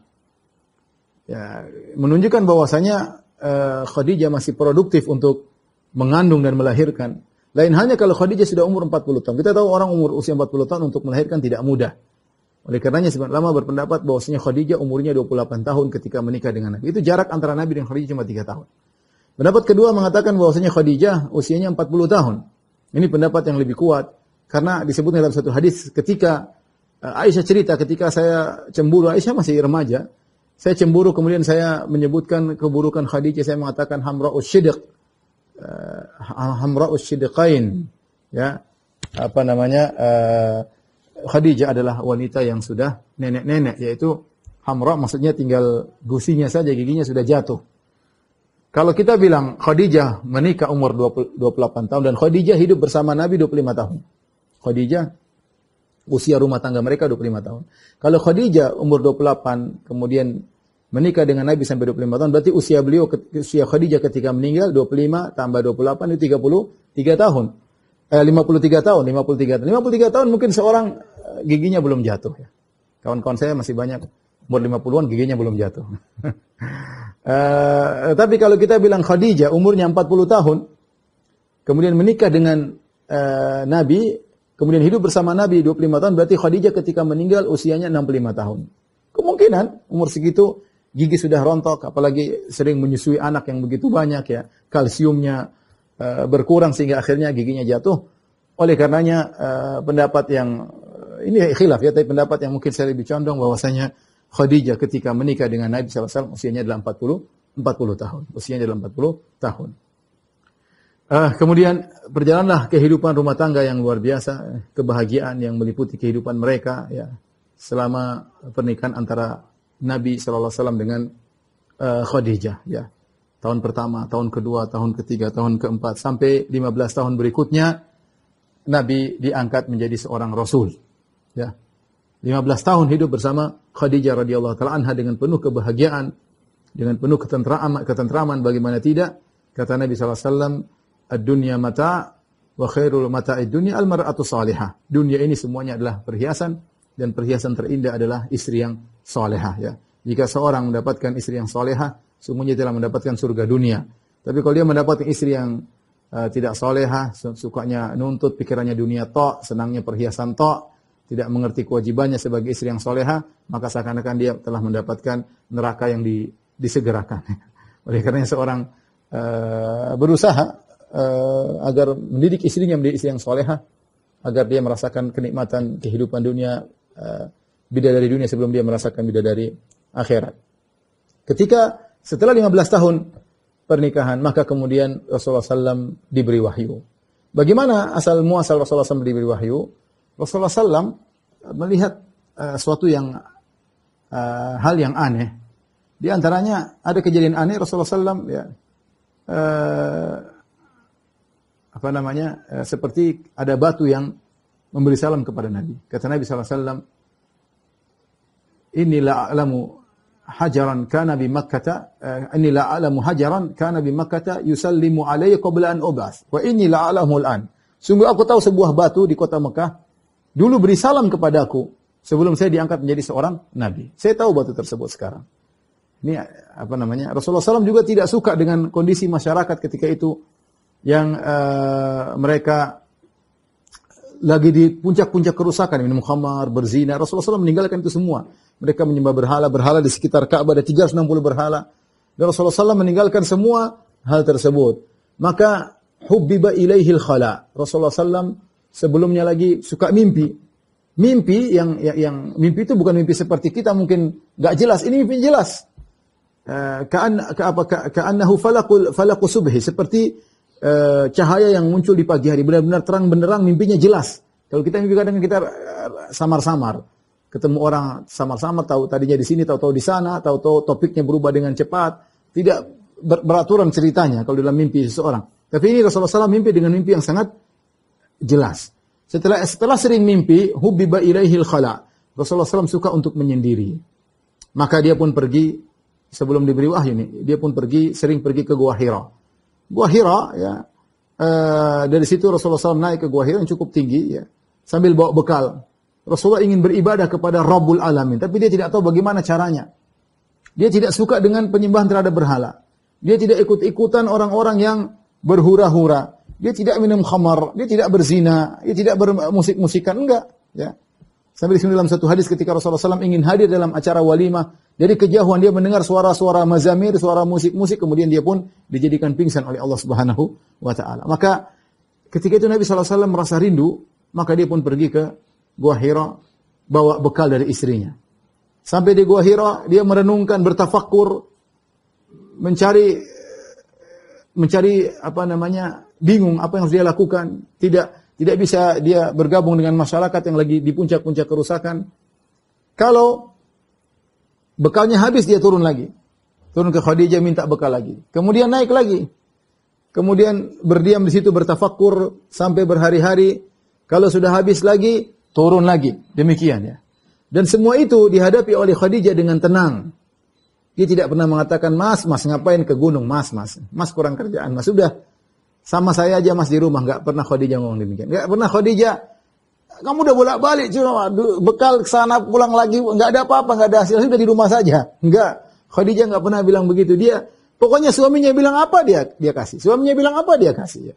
Ya, menunjukkan bahwasanya uh, Khadijah masih produktif untuk mengandung dan melahirkan. Lain hanya kalau Khadijah sudah umur 40 tahun. Kita tahu orang umur usia 40 tahun untuk melahirkan tidak mudah. Oleh karenanya sebab lama berpendapat bahwasanya Khadijah umurnya 28 tahun ketika menikah dengan Nabi. Itu jarak antara Nabi dan Khadijah cuma 3 tahun. Pendapat kedua mengatakan bahwasanya Khadijah usianya 40 tahun. Ini pendapat yang lebih kuat karena disebutnya dalam satu hadis ketika eh, Aisyah cerita ketika saya cemburu, Aisyah masih remaja, saya cemburu kemudian saya menyebutkan keburukan Khadijah, saya mengatakan hamra'us syidq, uh, eh, Hamra'us kain, ya apa namanya uh, Khadijah adalah wanita yang sudah nenek-nenek yaitu Hamra maksudnya tinggal gusinya saja giginya sudah jatuh. Kalau kita bilang Khadijah menikah umur 20, 28 tahun dan Khadijah hidup bersama Nabi 25 tahun. Khadijah usia rumah tangga mereka 25 tahun. Kalau Khadijah umur 28 kemudian menikah dengan Nabi sampai 25 tahun. Berarti usia beliau usia Khadijah ketika meninggal 25 tambah 28 itu 33 tahun. Eh, 53 tahun, 53 tahun. 53 tahun mungkin seorang eh, giginya belum jatuh ya. Kawan-kawan saya masih banyak umur 50-an giginya belum jatuh. uh, [LAUGHS] tapi kalau kita bilang Khadijah umurnya 40 tahun kemudian menikah dengan uh, Nabi, kemudian hidup bersama Nabi 25 tahun berarti Khadijah ketika meninggal usianya 65 tahun. Kemungkinan umur segitu gigi sudah rontok, apalagi sering menyusui anak yang begitu banyak ya, kalsiumnya e, berkurang sehingga akhirnya giginya jatuh. Oleh karenanya e, pendapat yang eh, ini khilaf ya, tapi pendapat yang mungkin saya lebih condong bahwasanya Khadijah ketika menikah dengan Nabi SAW usianya adalah 40 40 tahun. Usianya adalah 40 tahun. Uh, kemudian berjalanlah kehidupan rumah tangga yang luar biasa, kebahagiaan yang meliputi kehidupan mereka ya selama pernikahan antara Nabi SAW dengan uh, Khadijah ya. Tahun pertama, tahun kedua, tahun ketiga, tahun keempat sampai 15 tahun berikutnya Nabi diangkat menjadi seorang rasul ya. 15 tahun hidup bersama Khadijah radhiyallahu taala anha dengan penuh kebahagiaan, dengan penuh ketentraman, ketentraman bagaimana tidak? Kata Nabi SAW, Ad-dunya mata wa khairul mata'id dunya al-mar'atu salihah. Dunia ini semuanya adalah perhiasan, dan perhiasan terindah adalah istri yang soleha. ya. Jika seorang mendapatkan istri yang soleha, sungguhnya telah mendapatkan surga dunia. Tapi kalau dia mendapatkan istri yang uh, tidak soleha, sukanya nuntut, pikirannya dunia tok, senangnya perhiasan tok, tidak mengerti kewajibannya sebagai istri yang soleha, maka seakan-akan dia telah mendapatkan neraka yang di, disegerakan. [LAUGHS] Oleh karena seorang uh, berusaha uh, agar mendidik istrinya menjadi istri yang soleha, agar dia merasakan kenikmatan kehidupan dunia Eh, bidadari dunia sebelum dia merasakan bidadari akhirat. Ketika setelah 15 tahun pernikahan, maka kemudian Rasulullah SAW diberi wahyu. Bagaimana asal muasal Rasulullah SAW diberi wahyu? Rasulullah SAW eh, melihat uh, eh, suatu yang uh, hal yang aneh. Di antaranya ada kejadian aneh Rasulullah SAW ya uh, apa namanya uh, seperti ada batu yang memberi salam kepada Nabi. Kata Nabi SAW, Inni la'alamu hajaran kana bi makkata eh, inni la'alamu hajaran kana bi makkata yusallimu alayya qabla an ubas wa inilah la'alamu al'an sungguh aku tahu sebuah batu di kota Mekah dulu beri salam kepadaku sebelum saya diangkat menjadi seorang nabi saya tahu batu tersebut sekarang ini apa namanya Rasulullah SAW juga tidak suka dengan kondisi masyarakat ketika itu yang uh, mereka lagi di puncak-puncak kerusakan, minum khamar, berzina. Rasulullah SAW meninggalkan itu semua. Mereka menyembah berhala, berhala di sekitar Ka'bah ada 360 berhala. Dan Rasulullah SAW meninggalkan semua hal tersebut. Maka hubbiba ilaihil khala. Rasulullah SAW sebelumnya lagi suka mimpi. Mimpi yang, yang, yang mimpi itu bukan mimpi seperti kita mungkin nggak jelas. Ini mimpi jelas. Uh, Kaan ka apa ka, falakul subhi seperti Eh, cahaya yang muncul di pagi hari, benar-benar terang benderang, mimpinya jelas. Kalau kita mimpi kadang kita eh, samar-samar, ketemu orang samar-samar, tahu tadinya di sini, tahu-tahu di sana, tahu-tahu topiknya berubah dengan cepat, tidak ber beraturan ceritanya kalau dalam mimpi seseorang. Tapi ini Rasulullah SAW mimpi dengan mimpi yang sangat jelas. Setelah setelah sering mimpi, hubbiba ilaihil khala. Rasulullah SAW suka untuk menyendiri. Maka dia pun pergi sebelum diberi wahyu ini, dia pun pergi sering pergi ke Gua Hira. Gua Hira ya. E, dari situ Rasulullah SAW naik ke Gua Hira yang cukup tinggi ya. Sambil bawa bekal. Rasulullah ingin beribadah kepada Rabbul Alamin. Tapi dia tidak tahu bagaimana caranya. Dia tidak suka dengan penyembahan terhadap berhala. Dia tidak ikut-ikutan orang-orang yang berhura-hura. Dia tidak minum khamar. Dia tidak berzina. Dia tidak bermusik-musikan. Enggak. Ya. Sampai sini dalam satu hadis ketika Rasulullah SAW ingin hadir dalam acara walimah. Dari kejauhan dia mendengar suara-suara mazamir, suara musik-musik. Kemudian dia pun dijadikan pingsan oleh Allah Subhanahu Wa Taala. Maka ketika itu Nabi SAW merasa rindu. Maka dia pun pergi ke Gua Hira. Bawa bekal dari istrinya. Sampai di Gua Hira, dia merenungkan, bertafakur. Mencari mencari apa namanya bingung apa yang harus dia lakukan tidak tidak bisa dia bergabung dengan masyarakat yang lagi di puncak-puncak kerusakan. Kalau bekalnya habis dia turun lagi. Turun ke Khadijah minta bekal lagi. Kemudian naik lagi. Kemudian berdiam di situ bertafakur sampai berhari-hari. Kalau sudah habis lagi, turun lagi. Demikian ya. Dan semua itu dihadapi oleh Khadijah dengan tenang. Dia tidak pernah mengatakan, mas, mas ngapain ke gunung, mas, mas. Mas kurang kerjaan, mas. Sudah, sama saya aja Mas di rumah, nggak pernah Khadijah ngomong demikian. Nggak pernah Khadijah, kamu udah bolak-balik cuma bekal ke sana pulang lagi, nggak ada apa-apa, nggak ada hasil, sudah di rumah saja. Nggak. Khadijah nggak pernah bilang begitu. Dia pokoknya suaminya bilang apa dia dia kasih. Suaminya bilang apa dia kasih.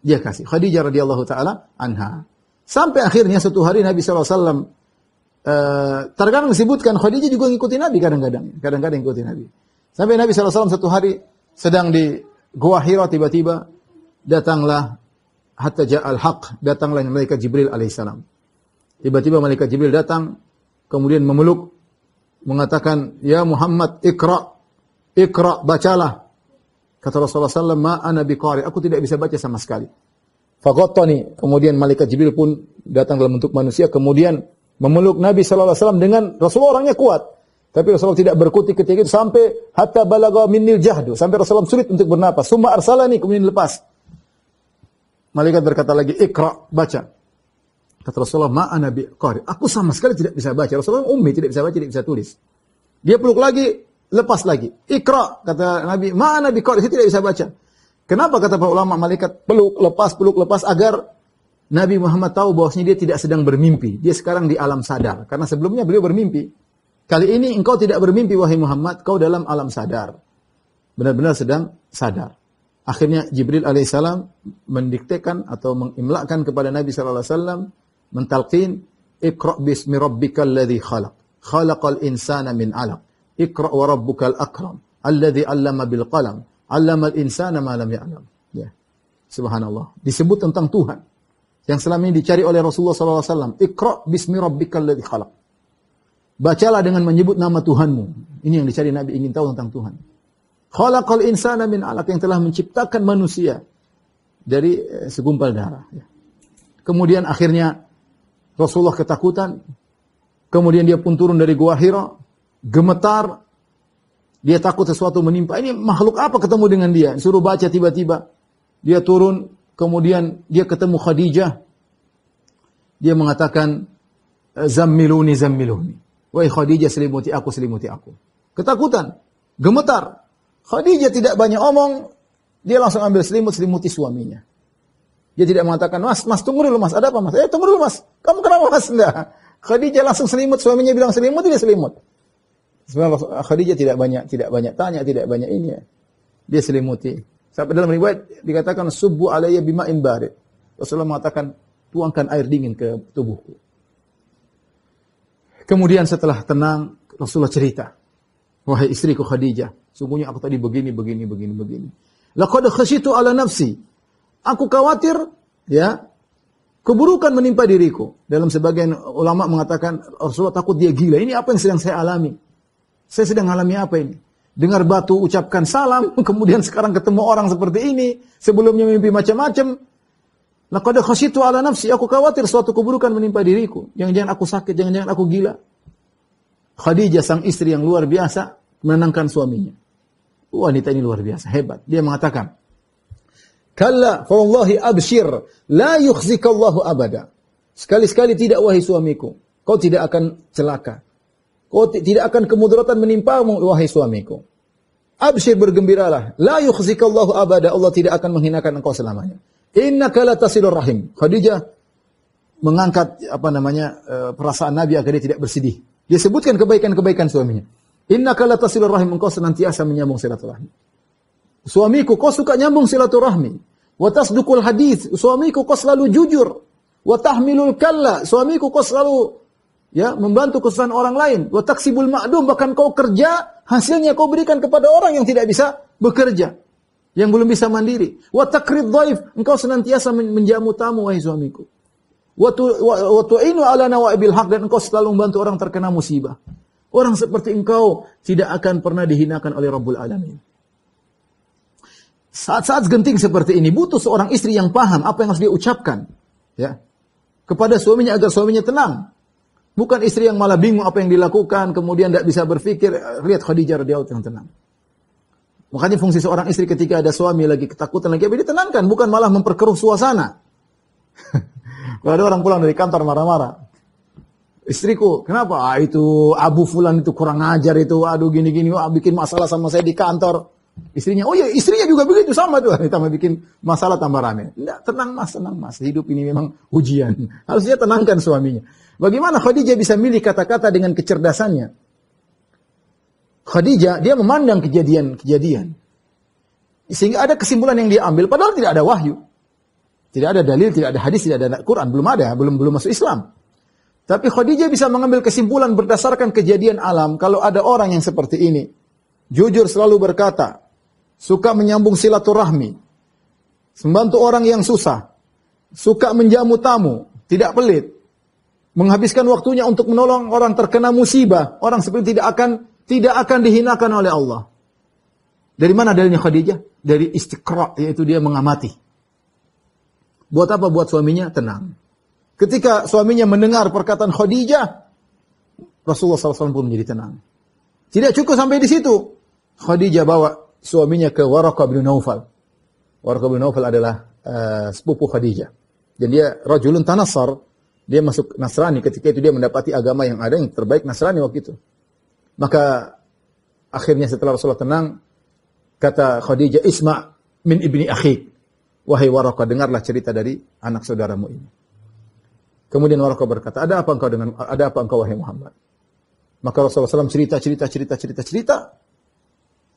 Dia kasih. Khadijah radhiyallahu taala anha. Sampai akhirnya satu hari Nabi saw eh, terkadang disebutkan Khadijah juga ngikutin Nabi kadang-kadang, kadang-kadang ngikutin Nabi. Sampai Nabi SAW satu hari sedang di Gua Hira tiba-tiba datanglah hatta ja'al haq, datanglah malaikat Jibril alaihissalam. Tiba-tiba malaikat Jibril datang kemudian memeluk mengatakan, "Ya Muhammad, ikra. Ikra, bacalah." Kata Rasulullah sallallahu "Ma ana biqari." Aku tidak bisa baca sama sekali. Faghattani. Kemudian malaikat Jibril pun datang dalam bentuk manusia kemudian memeluk Nabi sallallahu alaihi wasallam dengan Rasulullah orangnya kuat. Tapi Rasulullah tidak berkutik ketika itu sampai hatta balagha minil jahdu, sampai Rasulullah sulit untuk bernapas. Suma arsalani kemudian lepas. Malaikat berkata lagi, ikra baca." Kata Rasulullah, "Ma'ana biqari." Aku sama sekali tidak bisa baca. Rasulullah ummi tidak bisa baca, tidak bisa tulis. Dia peluk lagi, lepas lagi. Ikra kata Nabi, "Ma'ana biqari." Dia tidak bisa baca. Kenapa kata para ulama malaikat peluk, lepas, peluk, lepas agar Nabi Muhammad tahu bahwasanya dia tidak sedang bermimpi. Dia sekarang di alam sadar. Karena sebelumnya beliau bermimpi. Kali ini engkau tidak bermimpi wahai Muhammad, kau dalam alam sadar. Benar-benar sedang sadar. Akhirnya Jibril alaihissalam mendiktekan atau mengimlakkan kepada Nabi sallallahu alaihi wasallam mentalqin Iqra bismi rabbikal ladzi khalaq. Khalaqal insana min 'alaq. Iqra wa rabbukal akram alladzi 'allama bil qalam. 'Allamal insana ma lam ya'lam. Ya. Subhanallah. Disebut tentang Tuhan yang selama ini dicari oleh Rasulullah sallallahu alaihi wasallam. Iqra bismi rabbikal ladzi khalaq. Bacalah dengan menyebut nama Tuhanmu. Ini yang dicari Nabi ingin tahu tentang Tuhan. Khalaqal insana min alaq yang telah menciptakan manusia dari eh, segumpal darah. Ya. Kemudian akhirnya Rasulullah ketakutan. Kemudian dia pun turun dari gua Hira, gemetar. Dia takut sesuatu menimpa. Ini makhluk apa ketemu dengan dia? Suruh baca tiba-tiba. Dia turun, kemudian dia ketemu Khadijah. Dia mengatakan, eh, "Zammiluni zammiluni." Wahai Khadijah selimuti aku, selimuti aku. Ketakutan, gemetar. Khadijah tidak banyak omong, dia langsung ambil selimut selimuti suaminya. Dia tidak mengatakan, "Mas, Mas tunggu dulu, Mas. Ada apa, Mas?" "Eh, tunggu dulu, Mas. Kamu kenapa, Mas?" [LAUGHS] Enggak. Khadijah langsung selimut, suaminya bilang selimut, dia selimut. Sebenarnya ah, Khadijah tidak banyak tidak banyak tanya, tidak banyak ini ya. Dia selimuti. Sampai dalam riwayat dikatakan subuh alayya bima imbarid. Rasulullah mengatakan tuangkan air dingin ke tubuhku. Kemudian setelah tenang Rasulullah cerita. Wahai istriku Khadijah, sungguhnya aku tadi begini, begini, begini, begini. Laqad khasyitu ala nafsi. Aku khawatir, ya, keburukan menimpa diriku. Dalam sebagian ulama mengatakan, Rasulullah takut dia gila. Ini apa yang sedang saya alami? Saya sedang alami apa ini? Dengar batu ucapkan salam, [LAUGHS] kemudian sekarang ketemu orang seperti ini, sebelumnya mimpi macam-macam. Laqad khasyitu ala nafsi, aku khawatir suatu keburukan menimpa diriku. Jangan-jangan aku sakit, jangan-jangan aku gila. Khadijah sang istri yang luar biasa menenangkan suaminya. Wanita ini luar biasa, hebat. Dia mengatakan, "Kalla fa wallahi abshir la yukhzikallahu abada." Sekali-sekali tidak wahai suamiku, kau tidak akan celaka. Kau tidak akan kemudaratan menimpamu wahai suamiku. Abshir bergembiralah, la yukhzikallahu abada, Allah tidak akan menghinakan engkau selamanya. Innaka la tasilur rahim. Khadijah mengangkat apa namanya eh, perasaan Nabi agar dia tidak bersedih. Disebutkan kebaikan-kebaikan suaminya. Inna kala tasilur rahim engkau senantiasa menyambung silaturahmi. Suamiku kau suka nyambung silaturahmi. Watas dukul hadis. Suamiku kau selalu jujur. Wa tahmilul kalla. Suamiku kau selalu ya membantu kesusahan orang lain. Wataksibul taksibul ma'dum bahkan kau kerja hasilnya kau berikan kepada orang yang tidak bisa bekerja. Yang belum bisa mandiri. Watakrid takrid Engkau senantiasa menjamu tamu wahai suamiku. Watu'inu ini ala nawaibil haq dan engkau selalu membantu orang terkena musibah. Orang seperti engkau tidak akan pernah dihinakan oleh Rabbul Alamin. Saat-saat genting seperti ini butuh seorang istri yang paham apa yang harus dia ucapkan, ya. Kepada suaminya agar suaminya tenang. Bukan istri yang malah bingung apa yang dilakukan, kemudian tidak bisa berpikir, lihat Khadijah radhiyallahu yang tenang. Makanya fungsi seorang istri ketika ada suami lagi ketakutan lagi, dia tenangkan, bukan malah memperkeruh suasana. [LAUGHS] Kalau ada orang pulang dari kantor marah-marah. Istriku, kenapa? Ah, itu Abu Fulan itu kurang ajar itu. Aduh gini-gini, ah, bikin masalah sama saya di kantor. Istrinya, oh iya istrinya juga begitu sama tuh. [LAUGHS] Tambah bikin masalah tambah rame. Nggak, tenang mas, tenang mas. Hidup ini memang ujian. [LAUGHS] Harusnya tenangkan suaminya. Bagaimana Khadijah bisa milih kata-kata dengan kecerdasannya? Khadijah, dia memandang kejadian-kejadian. Sehingga ada kesimpulan yang dia ambil, padahal tidak ada wahyu. Tidak ada dalil, tidak ada hadis, tidak ada Quran, belum ada, belum belum masuk Islam. Tapi Khadijah bisa mengambil kesimpulan berdasarkan kejadian alam kalau ada orang yang seperti ini. Jujur selalu berkata, suka menyambung silaturahmi, membantu orang yang susah, suka menjamu tamu, tidak pelit, menghabiskan waktunya untuk menolong orang terkena musibah, orang seperti tidak akan tidak akan dihinakan oleh Allah. Dari mana dalilnya Khadijah? Dari istiqra, yaitu dia mengamati. Buat apa? Buat suaminya tenang. Ketika suaminya mendengar perkataan Khadijah, Rasulullah SAW pun menjadi tenang. Tidak cukup sampai di situ. Khadijah bawa suaminya ke Waraka bin Naufal. Waraka bin Naufal adalah uh, sepupu Khadijah. jadi dia rajulun tanasar. dia masuk Nasrani ketika itu dia mendapati agama yang ada yang terbaik Nasrani waktu itu. Maka akhirnya setelah Rasulullah tenang, kata Khadijah, "Isma min ibni akhik." Wahai Waraka, dengarlah cerita dari anak saudaramu ini. Kemudian Waraka berkata, ada apa engkau dengan ada apa engkau wahai Muhammad? Maka Rasulullah SAW cerita, cerita, cerita, cerita, cerita.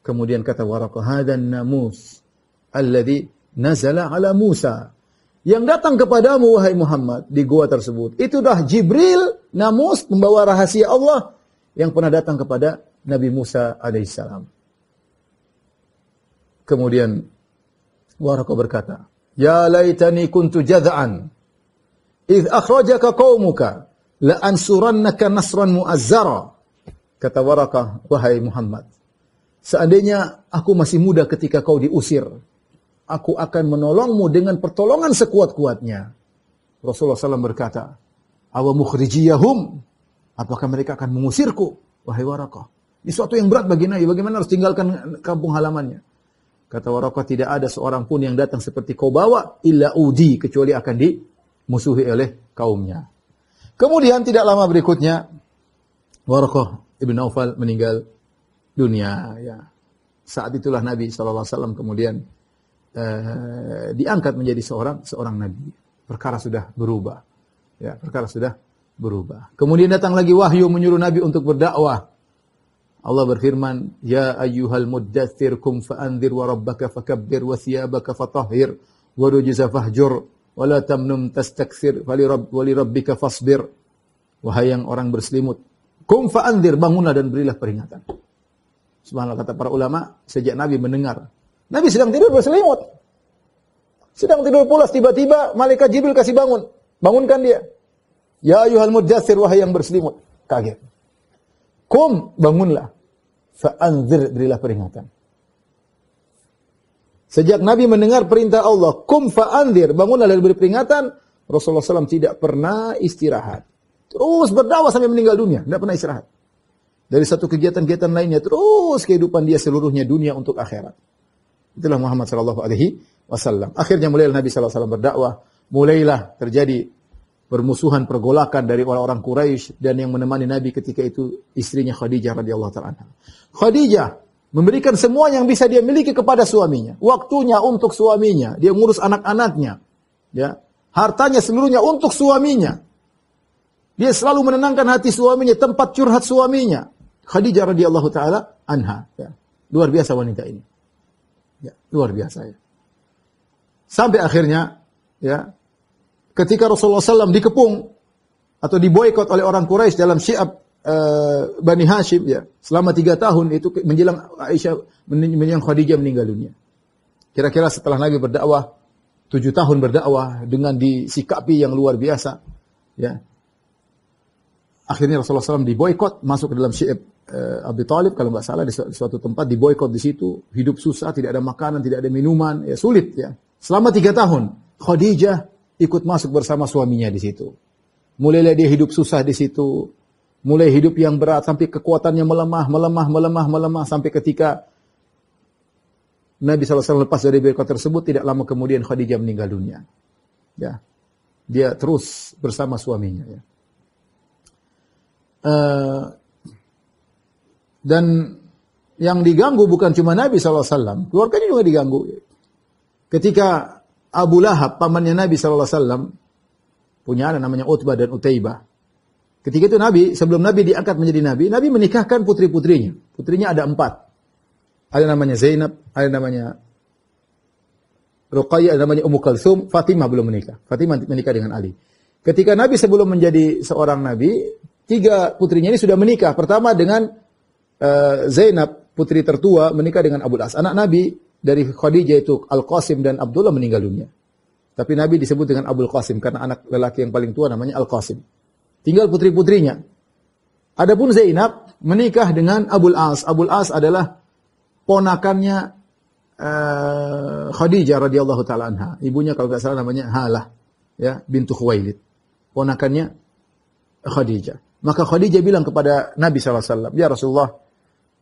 Kemudian kata Waraka, hadan namus alladhi nazala ala Musa. Yang datang kepadamu wahai Muhammad di gua tersebut. Itu dah Jibril, namus membawa rahasia Allah yang pernah datang kepada Nabi Musa alaihissalam. Kemudian Waraka berkata, Ya laytani kuntu jada'an. Ith akhrajaka kaumuka, La ansurannaka nasran mu'azzara. Kata Waraka, wahai Muhammad. Seandainya aku masih muda ketika kau diusir. Aku akan menolongmu dengan pertolongan sekuat-kuatnya. Rasulullah SAW berkata, Awa mukhrijiyahum. Apakah mereka akan mengusirku? Wahai Waraka. Ini suatu yang berat bagi Nabi. Bagaimana harus tinggalkan kampung halamannya? Kata Waraqah tidak ada seorang pun yang datang seperti kau bawa illa udi kecuali akan dimusuhi oleh kaumnya. Kemudian tidak lama berikutnya Waraqah Ibn Aufal meninggal dunia ya. Saat itulah Nabi SAW kemudian eh, diangkat menjadi seorang seorang nabi. Perkara sudah berubah. Ya, perkara sudah berubah. Kemudian datang lagi wahyu menyuruh Nabi untuk berdakwah. Allah berfirman, "Ya ayyuhal muddathir kum fa'andhir wa rabbaka fakabbir wa thiyabaka fatahhir wa rujiza fahjur wa la tamnum tastaktsir wa li rabbika fasbir." Wahai yang orang berselimut, kum fa'anzir bangunlah dan berilah peringatan. Subhanallah kata para ulama, sejak Nabi mendengar, Nabi sedang tidur berselimut. Sedang tidur pulas tiba-tiba malaikat Jibril kasih bangun, bangunkan dia. Ya ayyuhal muddathir wahai yang berselimut. Kaget. Kum, bangunlah. Fa'anzir, berilah peringatan. Sejak Nabi mendengar perintah Allah, kum fa'anzir, bangunlah dan beri peringatan, Rasulullah SAW tidak pernah istirahat. Terus berdakwah sampai meninggal dunia, tidak pernah istirahat. Dari satu kegiatan-kegiatan lainnya, terus kehidupan dia seluruhnya dunia untuk akhirat. Itulah Muhammad SAW. Akhirnya mulailah Nabi SAW berdakwah, mulailah terjadi permusuhan pergolakan dari orang-orang Quraisy dan yang menemani Nabi ketika itu istrinya Khadijah radhiyallahu taala Khadijah memberikan semua yang bisa dia miliki kepada suaminya, waktunya untuk suaminya, dia ngurus anak-anaknya, ya. Hartanya seluruhnya untuk suaminya. Dia selalu menenangkan hati suaminya, tempat curhat suaminya. Khadijah radhiyallahu taala anha, ya. Luar biasa wanita ini. Ya, luar biasa ya. Sampai akhirnya ya, ketika Rasulullah SAW dikepung atau diboykot oleh orang Quraisy dalam Syiab eh, Bani Hashim ya selama tiga tahun itu menjelang Aisyah menjelang Khadijah meninggal dunia. Kira-kira setelah Nabi berdakwah tujuh tahun berdakwah dengan disikapi yang luar biasa ya akhirnya Rasulullah SAW diboykot masuk ke dalam syi'ab uh, Abi Talib kalau nggak salah di suatu tempat diboykot di situ hidup susah tidak ada makanan tidak ada minuman ya sulit ya selama tiga tahun Khadijah ikut masuk bersama suaminya di situ. Mulailah dia hidup susah di situ, mulai hidup yang berat sampai kekuatannya melemah, melemah, melemah, melemah sampai ketika Nabi SAW lepas dari berkat tersebut tidak lama kemudian Khadijah meninggal dunia. Ya. Dia terus bersama suaminya ya. Uh, dan yang diganggu bukan cuma Nabi SAW, keluarganya juga diganggu. Ketika Abu Lahab, pamannya Nabi SAW, punya anak namanya Utbah dan Utaibah. Ketika itu Nabi, sebelum Nabi diangkat menjadi Nabi, Nabi menikahkan putri-putrinya. Putrinya ada empat. Ada namanya Zainab, ada namanya Ruqayyah, ada namanya Ummu Kalsum, Fatimah belum menikah. Fatimah menikah dengan Ali. Ketika Nabi sebelum menjadi seorang Nabi, tiga putrinya ini sudah menikah. Pertama dengan uh, Zainab, putri tertua, menikah dengan Abu As. Anak Nabi dari Khadijah itu Al-Qasim dan Abdullah meninggal dunia. Tapi Nabi disebut dengan Abdul Qasim karena anak lelaki yang paling tua namanya Al-Qasim. Tinggal putri-putrinya. Adapun Zainab menikah dengan Abul As. Abul As adalah ponakannya uh, Khadijah radhiyallahu taala anha. Ibunya kalau tidak salah namanya Halah ya bintu Khuwailid. Ponakannya Khadijah. Maka Khadijah bilang kepada Nabi SAW, Ya Rasulullah,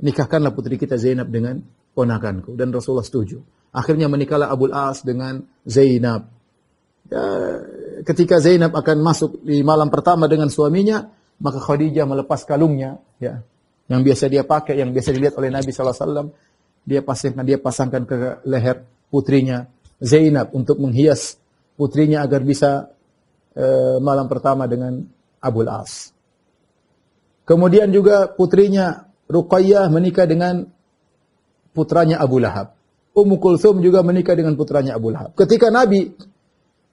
nikahkanlah putri kita Zainab dengan ponakanku. Dan Rasulullah setuju. Akhirnya menikahlah Abu As dengan Zainab. Ya, ketika Zainab akan masuk di malam pertama dengan suaminya, maka Khadijah melepas kalungnya, ya, yang biasa dia pakai, yang biasa dilihat oleh Nabi SAW, dia pasangkan, dia pasangkan ke leher putrinya Zainab untuk menghias putrinya agar bisa e, malam pertama dengan Abu As. Kemudian juga putrinya Ruqayyah menikah dengan putranya Abu Lahab. Ummu Kulthum juga menikah dengan putranya Abu Lahab. Ketika Nabi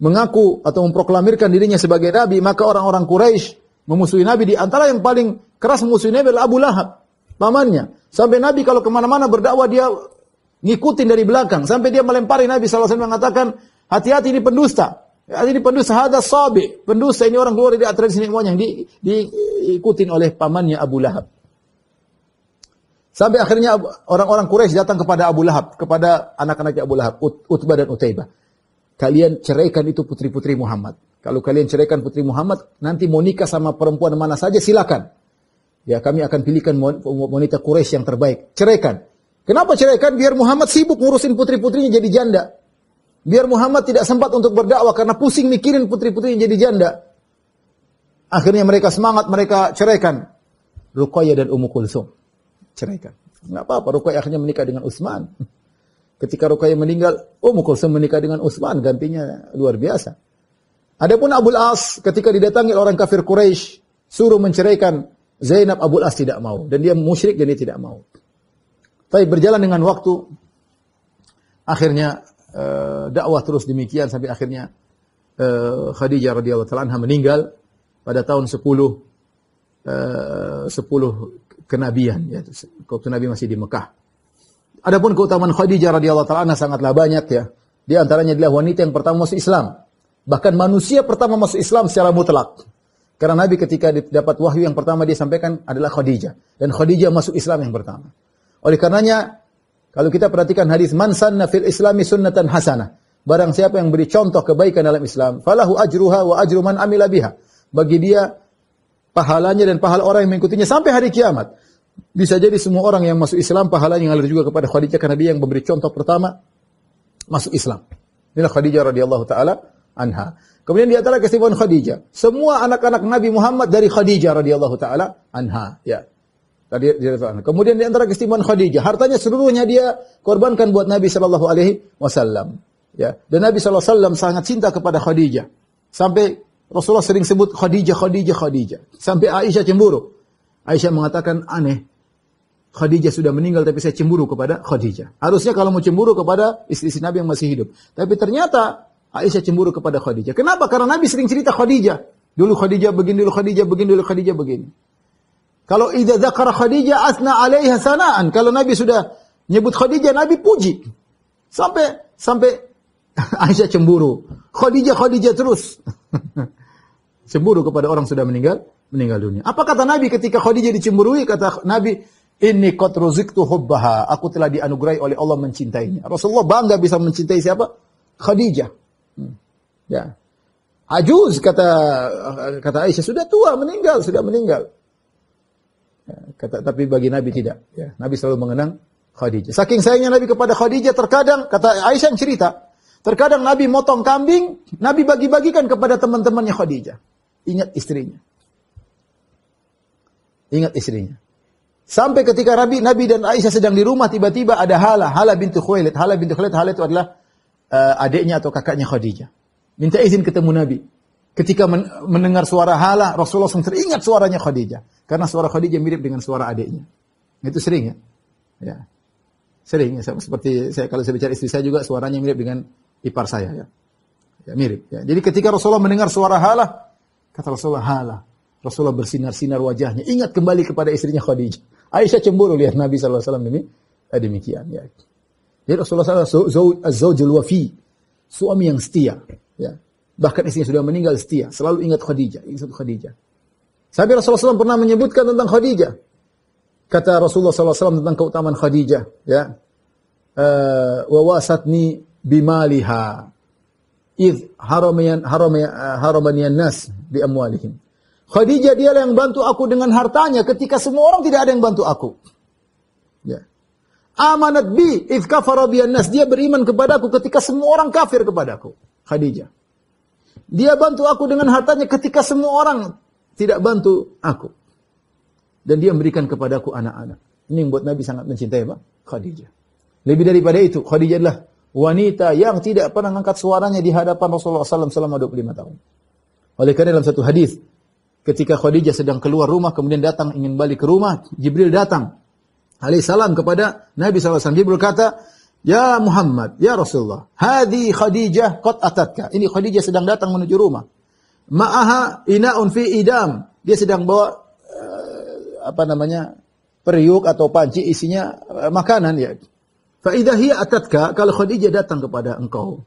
mengaku atau memproklamirkan dirinya sebagai Nabi, maka orang-orang Quraisy memusuhi Nabi. Di antara yang paling keras memusuhi Nabi adalah Abu Lahab, pamannya. Sampai Nabi kalau kemana-mana berdakwah dia ngikutin dari belakang. Sampai dia melempari Nabi SAW mengatakan, hati-hati ini pendusta. Hati ini pendusta, ada sabi. Pendusta ini orang keluar dari atrasi nenek diikutin Di, diikutin oleh pamannya Abu Lahab. Sampai akhirnya orang-orang Quraisy datang kepada Abu Lahab, kepada anak-anaknya Abu Lahab, Ut Utbah dan Utaibah. Kalian ceraikan itu putri-putri Muhammad. Kalau kalian ceraikan putri Muhammad, nanti mau nikah sama perempuan mana saja silakan. Ya, kami akan pilihkan wanita Quraisy yang terbaik. Ceraikan. Kenapa ceraikan? Biar Muhammad sibuk ngurusin putri-putrinya jadi janda. Biar Muhammad tidak sempat untuk berdakwah karena pusing mikirin putri-putrinya jadi janda. Akhirnya mereka semangat, mereka ceraikan. Ruqayyah dan Ummu Kulsum ceraikan. Enggak apa-apa, Ruqayyah akhirnya menikah dengan Utsman. Ketika Ruqayyah meninggal, Ummu oh, Kulsum menikah dengan Utsman, gantinya luar biasa. Adapun Abu As ketika didatangi orang kafir Quraisy suruh menceraikan Zainab Abu As tidak mau dan dia musyrik jadi tidak mau. Tapi berjalan dengan waktu akhirnya eh, dakwah terus demikian sampai akhirnya eh, Khadijah radhiyallahu taala anha meninggal pada tahun 10 10 eh, kenabian ya waktu Nabi masih di Mekah. Adapun keutamaan Khadijah radhiyallahu taala sangatlah banyak ya. Di antaranya adalah wanita yang pertama masuk Islam. Bahkan manusia pertama masuk Islam secara mutlak. Karena Nabi ketika dapat wahyu yang pertama dia sampaikan adalah Khadijah dan Khadijah masuk Islam yang pertama. Oleh karenanya kalau kita perhatikan hadis man sanna fil islami sunnatan hasanah. Barang siapa yang beri contoh kebaikan dalam Islam, falahu ajruha wa ajru man amila biha. Bagi dia pahalanya dan pahala orang yang mengikutinya sampai hari kiamat. Bisa jadi semua orang yang masuk Islam pahalanya ngalir juga kepada Khadijah karena dia yang memberi contoh pertama masuk Islam. Inilah Khadijah radhiyallahu taala anha. Kemudian di antara kesibukan Khadijah, semua anak-anak Nabi Muhammad dari Khadijah radhiyallahu taala anha, ya. Tadi Kemudian di antara kesibukan Khadijah, hartanya seluruhnya dia korbankan buat Nabi sallallahu alaihi wasallam. Ya. Dan Nabi sallallahu alaihi wasallam sangat cinta kepada Khadijah. Sampai Rasulullah sering sebut Khadijah, Khadijah, Khadijah. Sampai Aisyah cemburu. Aisyah mengatakan aneh. Khadijah sudah meninggal tapi saya cemburu kepada Khadijah. Harusnya kalau mau cemburu kepada istri-istri Nabi yang masih hidup. Tapi ternyata Aisyah cemburu kepada Khadijah. Kenapa? Karena Nabi sering cerita Khadijah. Dulu Khadijah begini, dulu Khadijah begini, dulu Khadijah begini. Kalau idza zakara Khadijah asna alaiha sanaan. Kalau Nabi sudah nyebut Khadijah, Nabi puji. Sampai sampai [LAUGHS] Aisyah cemburu. Khadijah Khadijah terus. [LAUGHS] cemburu kepada orang sudah meninggal meninggal dunia. Apa kata Nabi ketika Khadijah dicemburui? Kata Nabi, ini kot ruziktu hubbaha." Aku telah dianugerai oleh Allah mencintainya. Rasulullah bangga bisa mencintai siapa? Khadijah. Hmm. Ya. Ajuz kata kata Aisyah sudah tua meninggal sudah meninggal. Ya, kata tapi bagi Nabi tidak. Ya, Nabi selalu mengenang Khadijah. Saking sayangnya Nabi kepada Khadijah terkadang kata Aisyah cerita Terkadang Nabi motong kambing, Nabi bagi-bagikan kepada teman-temannya Khadijah. Ingat istrinya. Ingat istrinya. Sampai ketika Nabi, Nabi dan Aisyah sedang di rumah, tiba-tiba ada Hala, Hala bintu Khuwailid. Hala bintu Khuwailid, Hala itu adalah uh, adiknya atau kakaknya Khadijah. Minta izin ketemu Nabi. Ketika men mendengar suara Hala, Rasulullah SAW teringat suaranya Khadijah. Karena suara Khadijah mirip dengan suara adiknya. Itu sering ya. ya. Sering, ya. seperti saya kalau saya bicara istri saya juga suaranya mirip dengan ipar saya ya. ya mirip. Ya. Jadi ketika Rasulullah mendengar suara hala kata Rasulullah hala Rasulullah bersinar-sinar wajahnya. Ingat kembali kepada istrinya Khadijah. Aisyah cemburu lihat Nabi SAW ini eh, demikian. Ya. Jadi Rasulullah SAW az wafi. Suami yang setia. Ya. Bahkan istrinya sudah meninggal setia. Selalu ingat Khadijah. Ingat Khadijah. Sabi Rasulullah SAW pernah menyebutkan tentang Khadijah. Kata Rasulullah SAW tentang keutamaan Khadijah. Ya. Uh, eh, wawasatni bimaliha id haramayan haramayan eh, haramanian nas bi amwalihim. Khadijah dialah yang bantu aku dengan hartanya ketika semua orang tidak ada yang bantu aku. Ya. Amanat bi id kafara bi nas. Dia beriman kepadaku ketika semua orang kafir kepadaku. Khadijah. Dia bantu aku dengan hartanya ketika semua orang tidak bantu aku. Dan dia memberikan kepadaku anak-anak. Ini yang buat Nabi sangat mencintai Pak Khadijah. Lebih daripada itu, Khadijah adalah wanita yang tidak pernah angkat suaranya di hadapan Rasulullah SAW selama 25 tahun. Oleh karena dalam satu hadis, ketika Khadijah sedang keluar rumah kemudian datang ingin balik ke rumah, Jibril datang salam kepada Nabi SAW. Jibril berkata, Ya Muhammad, Ya Rasulullah, hadi Khadijah kot atatka. Ini Khadijah sedang datang menuju rumah. Ma'aha ina'un fi idam. Dia sedang bawa eh, apa namanya periuk atau panci isinya eh, makanan ya Faidah hiya atatka kalau Khadijah datang kepada engkau.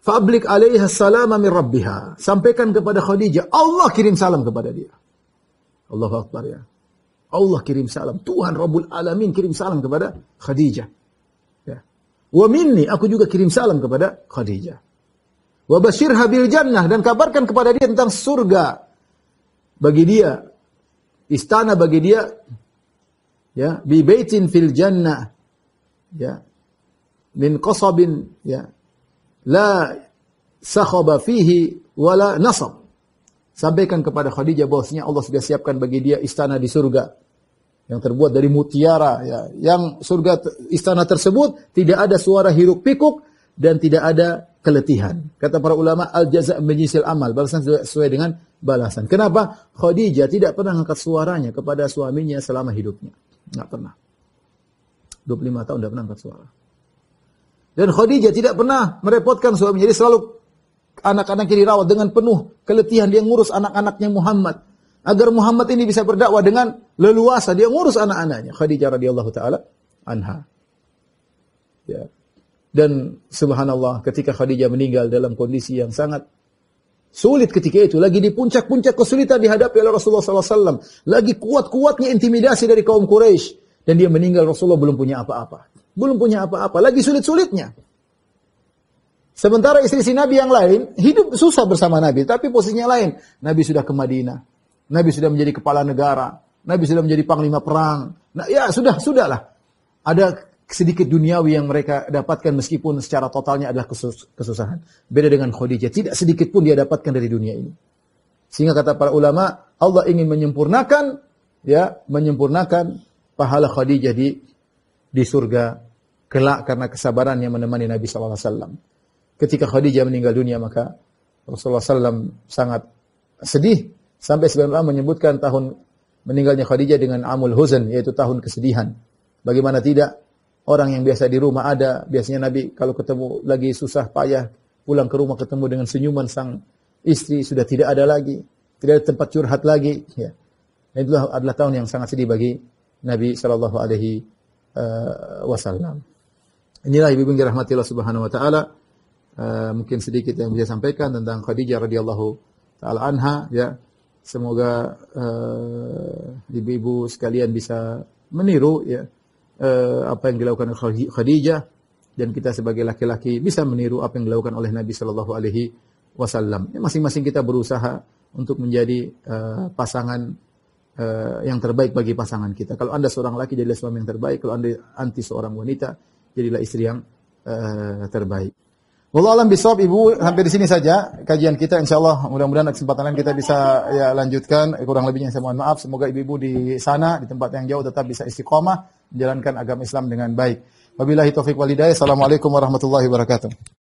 Fablik alaiha salam min rabbiha. Sampaikan kepada Khadijah, Allah kirim salam kepada dia. Allah Akbar ya. Allah kirim salam. Tuhan Rabbul Alamin kirim salam kepada Khadijah. Ya. Wa minni, aku juga kirim salam kepada Khadijah. Wa basyir habil jannah. Dan kabarkan kepada dia tentang surga. Bagi dia. Istana bagi dia. Ya. Bi baitin fil jannah ya min qasabin ya la sakhaba fihi wala nasab. Sampaikan kepada Khadijah bahwasanya Allah sudah siapkan bagi dia istana di surga yang terbuat dari mutiara ya. Yang surga istana tersebut tidak ada suara hiruk pikuk dan tidak ada keletihan. Kata para ulama al jaza menyisil amal, balasan sesuai dengan balasan. Kenapa? Khadijah tidak pernah angkat suaranya kepada suaminya selama hidupnya. Enggak pernah. 25 tahun tidak pernah angkat suara. Dan Khadijah tidak pernah merepotkan suaminya. Jadi selalu anak-anaknya dirawat dengan penuh keletihan. Dia ngurus anak-anaknya Muhammad. Agar Muhammad ini bisa berdakwah dengan leluasa. Dia ngurus anak-anaknya. Khadijah radhiyallahu ta'ala anha. Ya. Dan subhanallah ketika Khadijah meninggal dalam kondisi yang sangat Sulit ketika itu, lagi di puncak-puncak kesulitan dihadapi oleh Rasulullah SAW. Lagi kuat-kuatnya intimidasi dari kaum Quraisy. Dan dia meninggal Rasulullah belum punya apa-apa. Belum punya apa-apa. Lagi sulit-sulitnya. Sementara istri si Nabi yang lain hidup susah bersama Nabi, tapi posisinya lain. Nabi sudah ke Madinah. Nabi sudah menjadi kepala negara. Nabi sudah menjadi panglima perang. Nah, ya sudah, sudahlah. Ada sedikit duniawi yang mereka dapatkan meskipun secara totalnya adalah kesusahan. Beda dengan Khadijah, tidak sedikit pun dia dapatkan dari dunia ini. Sehingga kata para ulama, Allah ingin menyempurnakan ya, menyempurnakan pahala Khadijah di di surga kelak karena kesabaran yang menemani Nabi SAW. Ketika Khadijah meninggal dunia maka Rasulullah sallam sangat sedih sampai sebenarnya menyebutkan tahun meninggalnya Khadijah dengan amul huzn yaitu tahun kesedihan. Bagaimana tidak orang yang biasa di rumah ada, biasanya Nabi kalau ketemu lagi susah payah pulang ke rumah ketemu dengan senyuman sang istri sudah tidak ada lagi, tidak ada tempat curhat lagi ya. Nah, itulah adalah tahun yang sangat sedih bagi Nabi Shallallahu Alaihi eh, Wasallam. Inilah ibu-ibu yang dirahmati Allah Subhanahu Wa Taala. Uh, mungkin sedikit yang bisa sampaikan tentang Khadijah radhiyallahu taala anha ya semoga eh, ibu-ibu uh, sekalian bisa meniru ya uh, apa yang dilakukan Khadijah dan kita sebagai laki-laki bisa meniru apa yang dilakukan oleh Nabi Shallallahu alaihi wasallam. Ya, masing-masing kita berusaha untuk menjadi uh, pasangan Eh, yang terbaik bagi pasangan kita. Kalau Anda seorang laki jadilah suami yang terbaik, kalau Anda anti seorang wanita jadilah istri yang uh, terbaik. Wallah alam bisawab Ibu, hampir di sini saja kajian kita insyaallah mudah-mudahan kesempatan lain kita bisa ya lanjutkan kurang lebihnya saya mohon maaf semoga ibu-ibu di sana di tempat yang jauh tetap bisa istiqomah menjalankan agama Islam dengan baik. Wabillahi taufik walidayah. Assalamualaikum warahmatullahi wabarakatuh.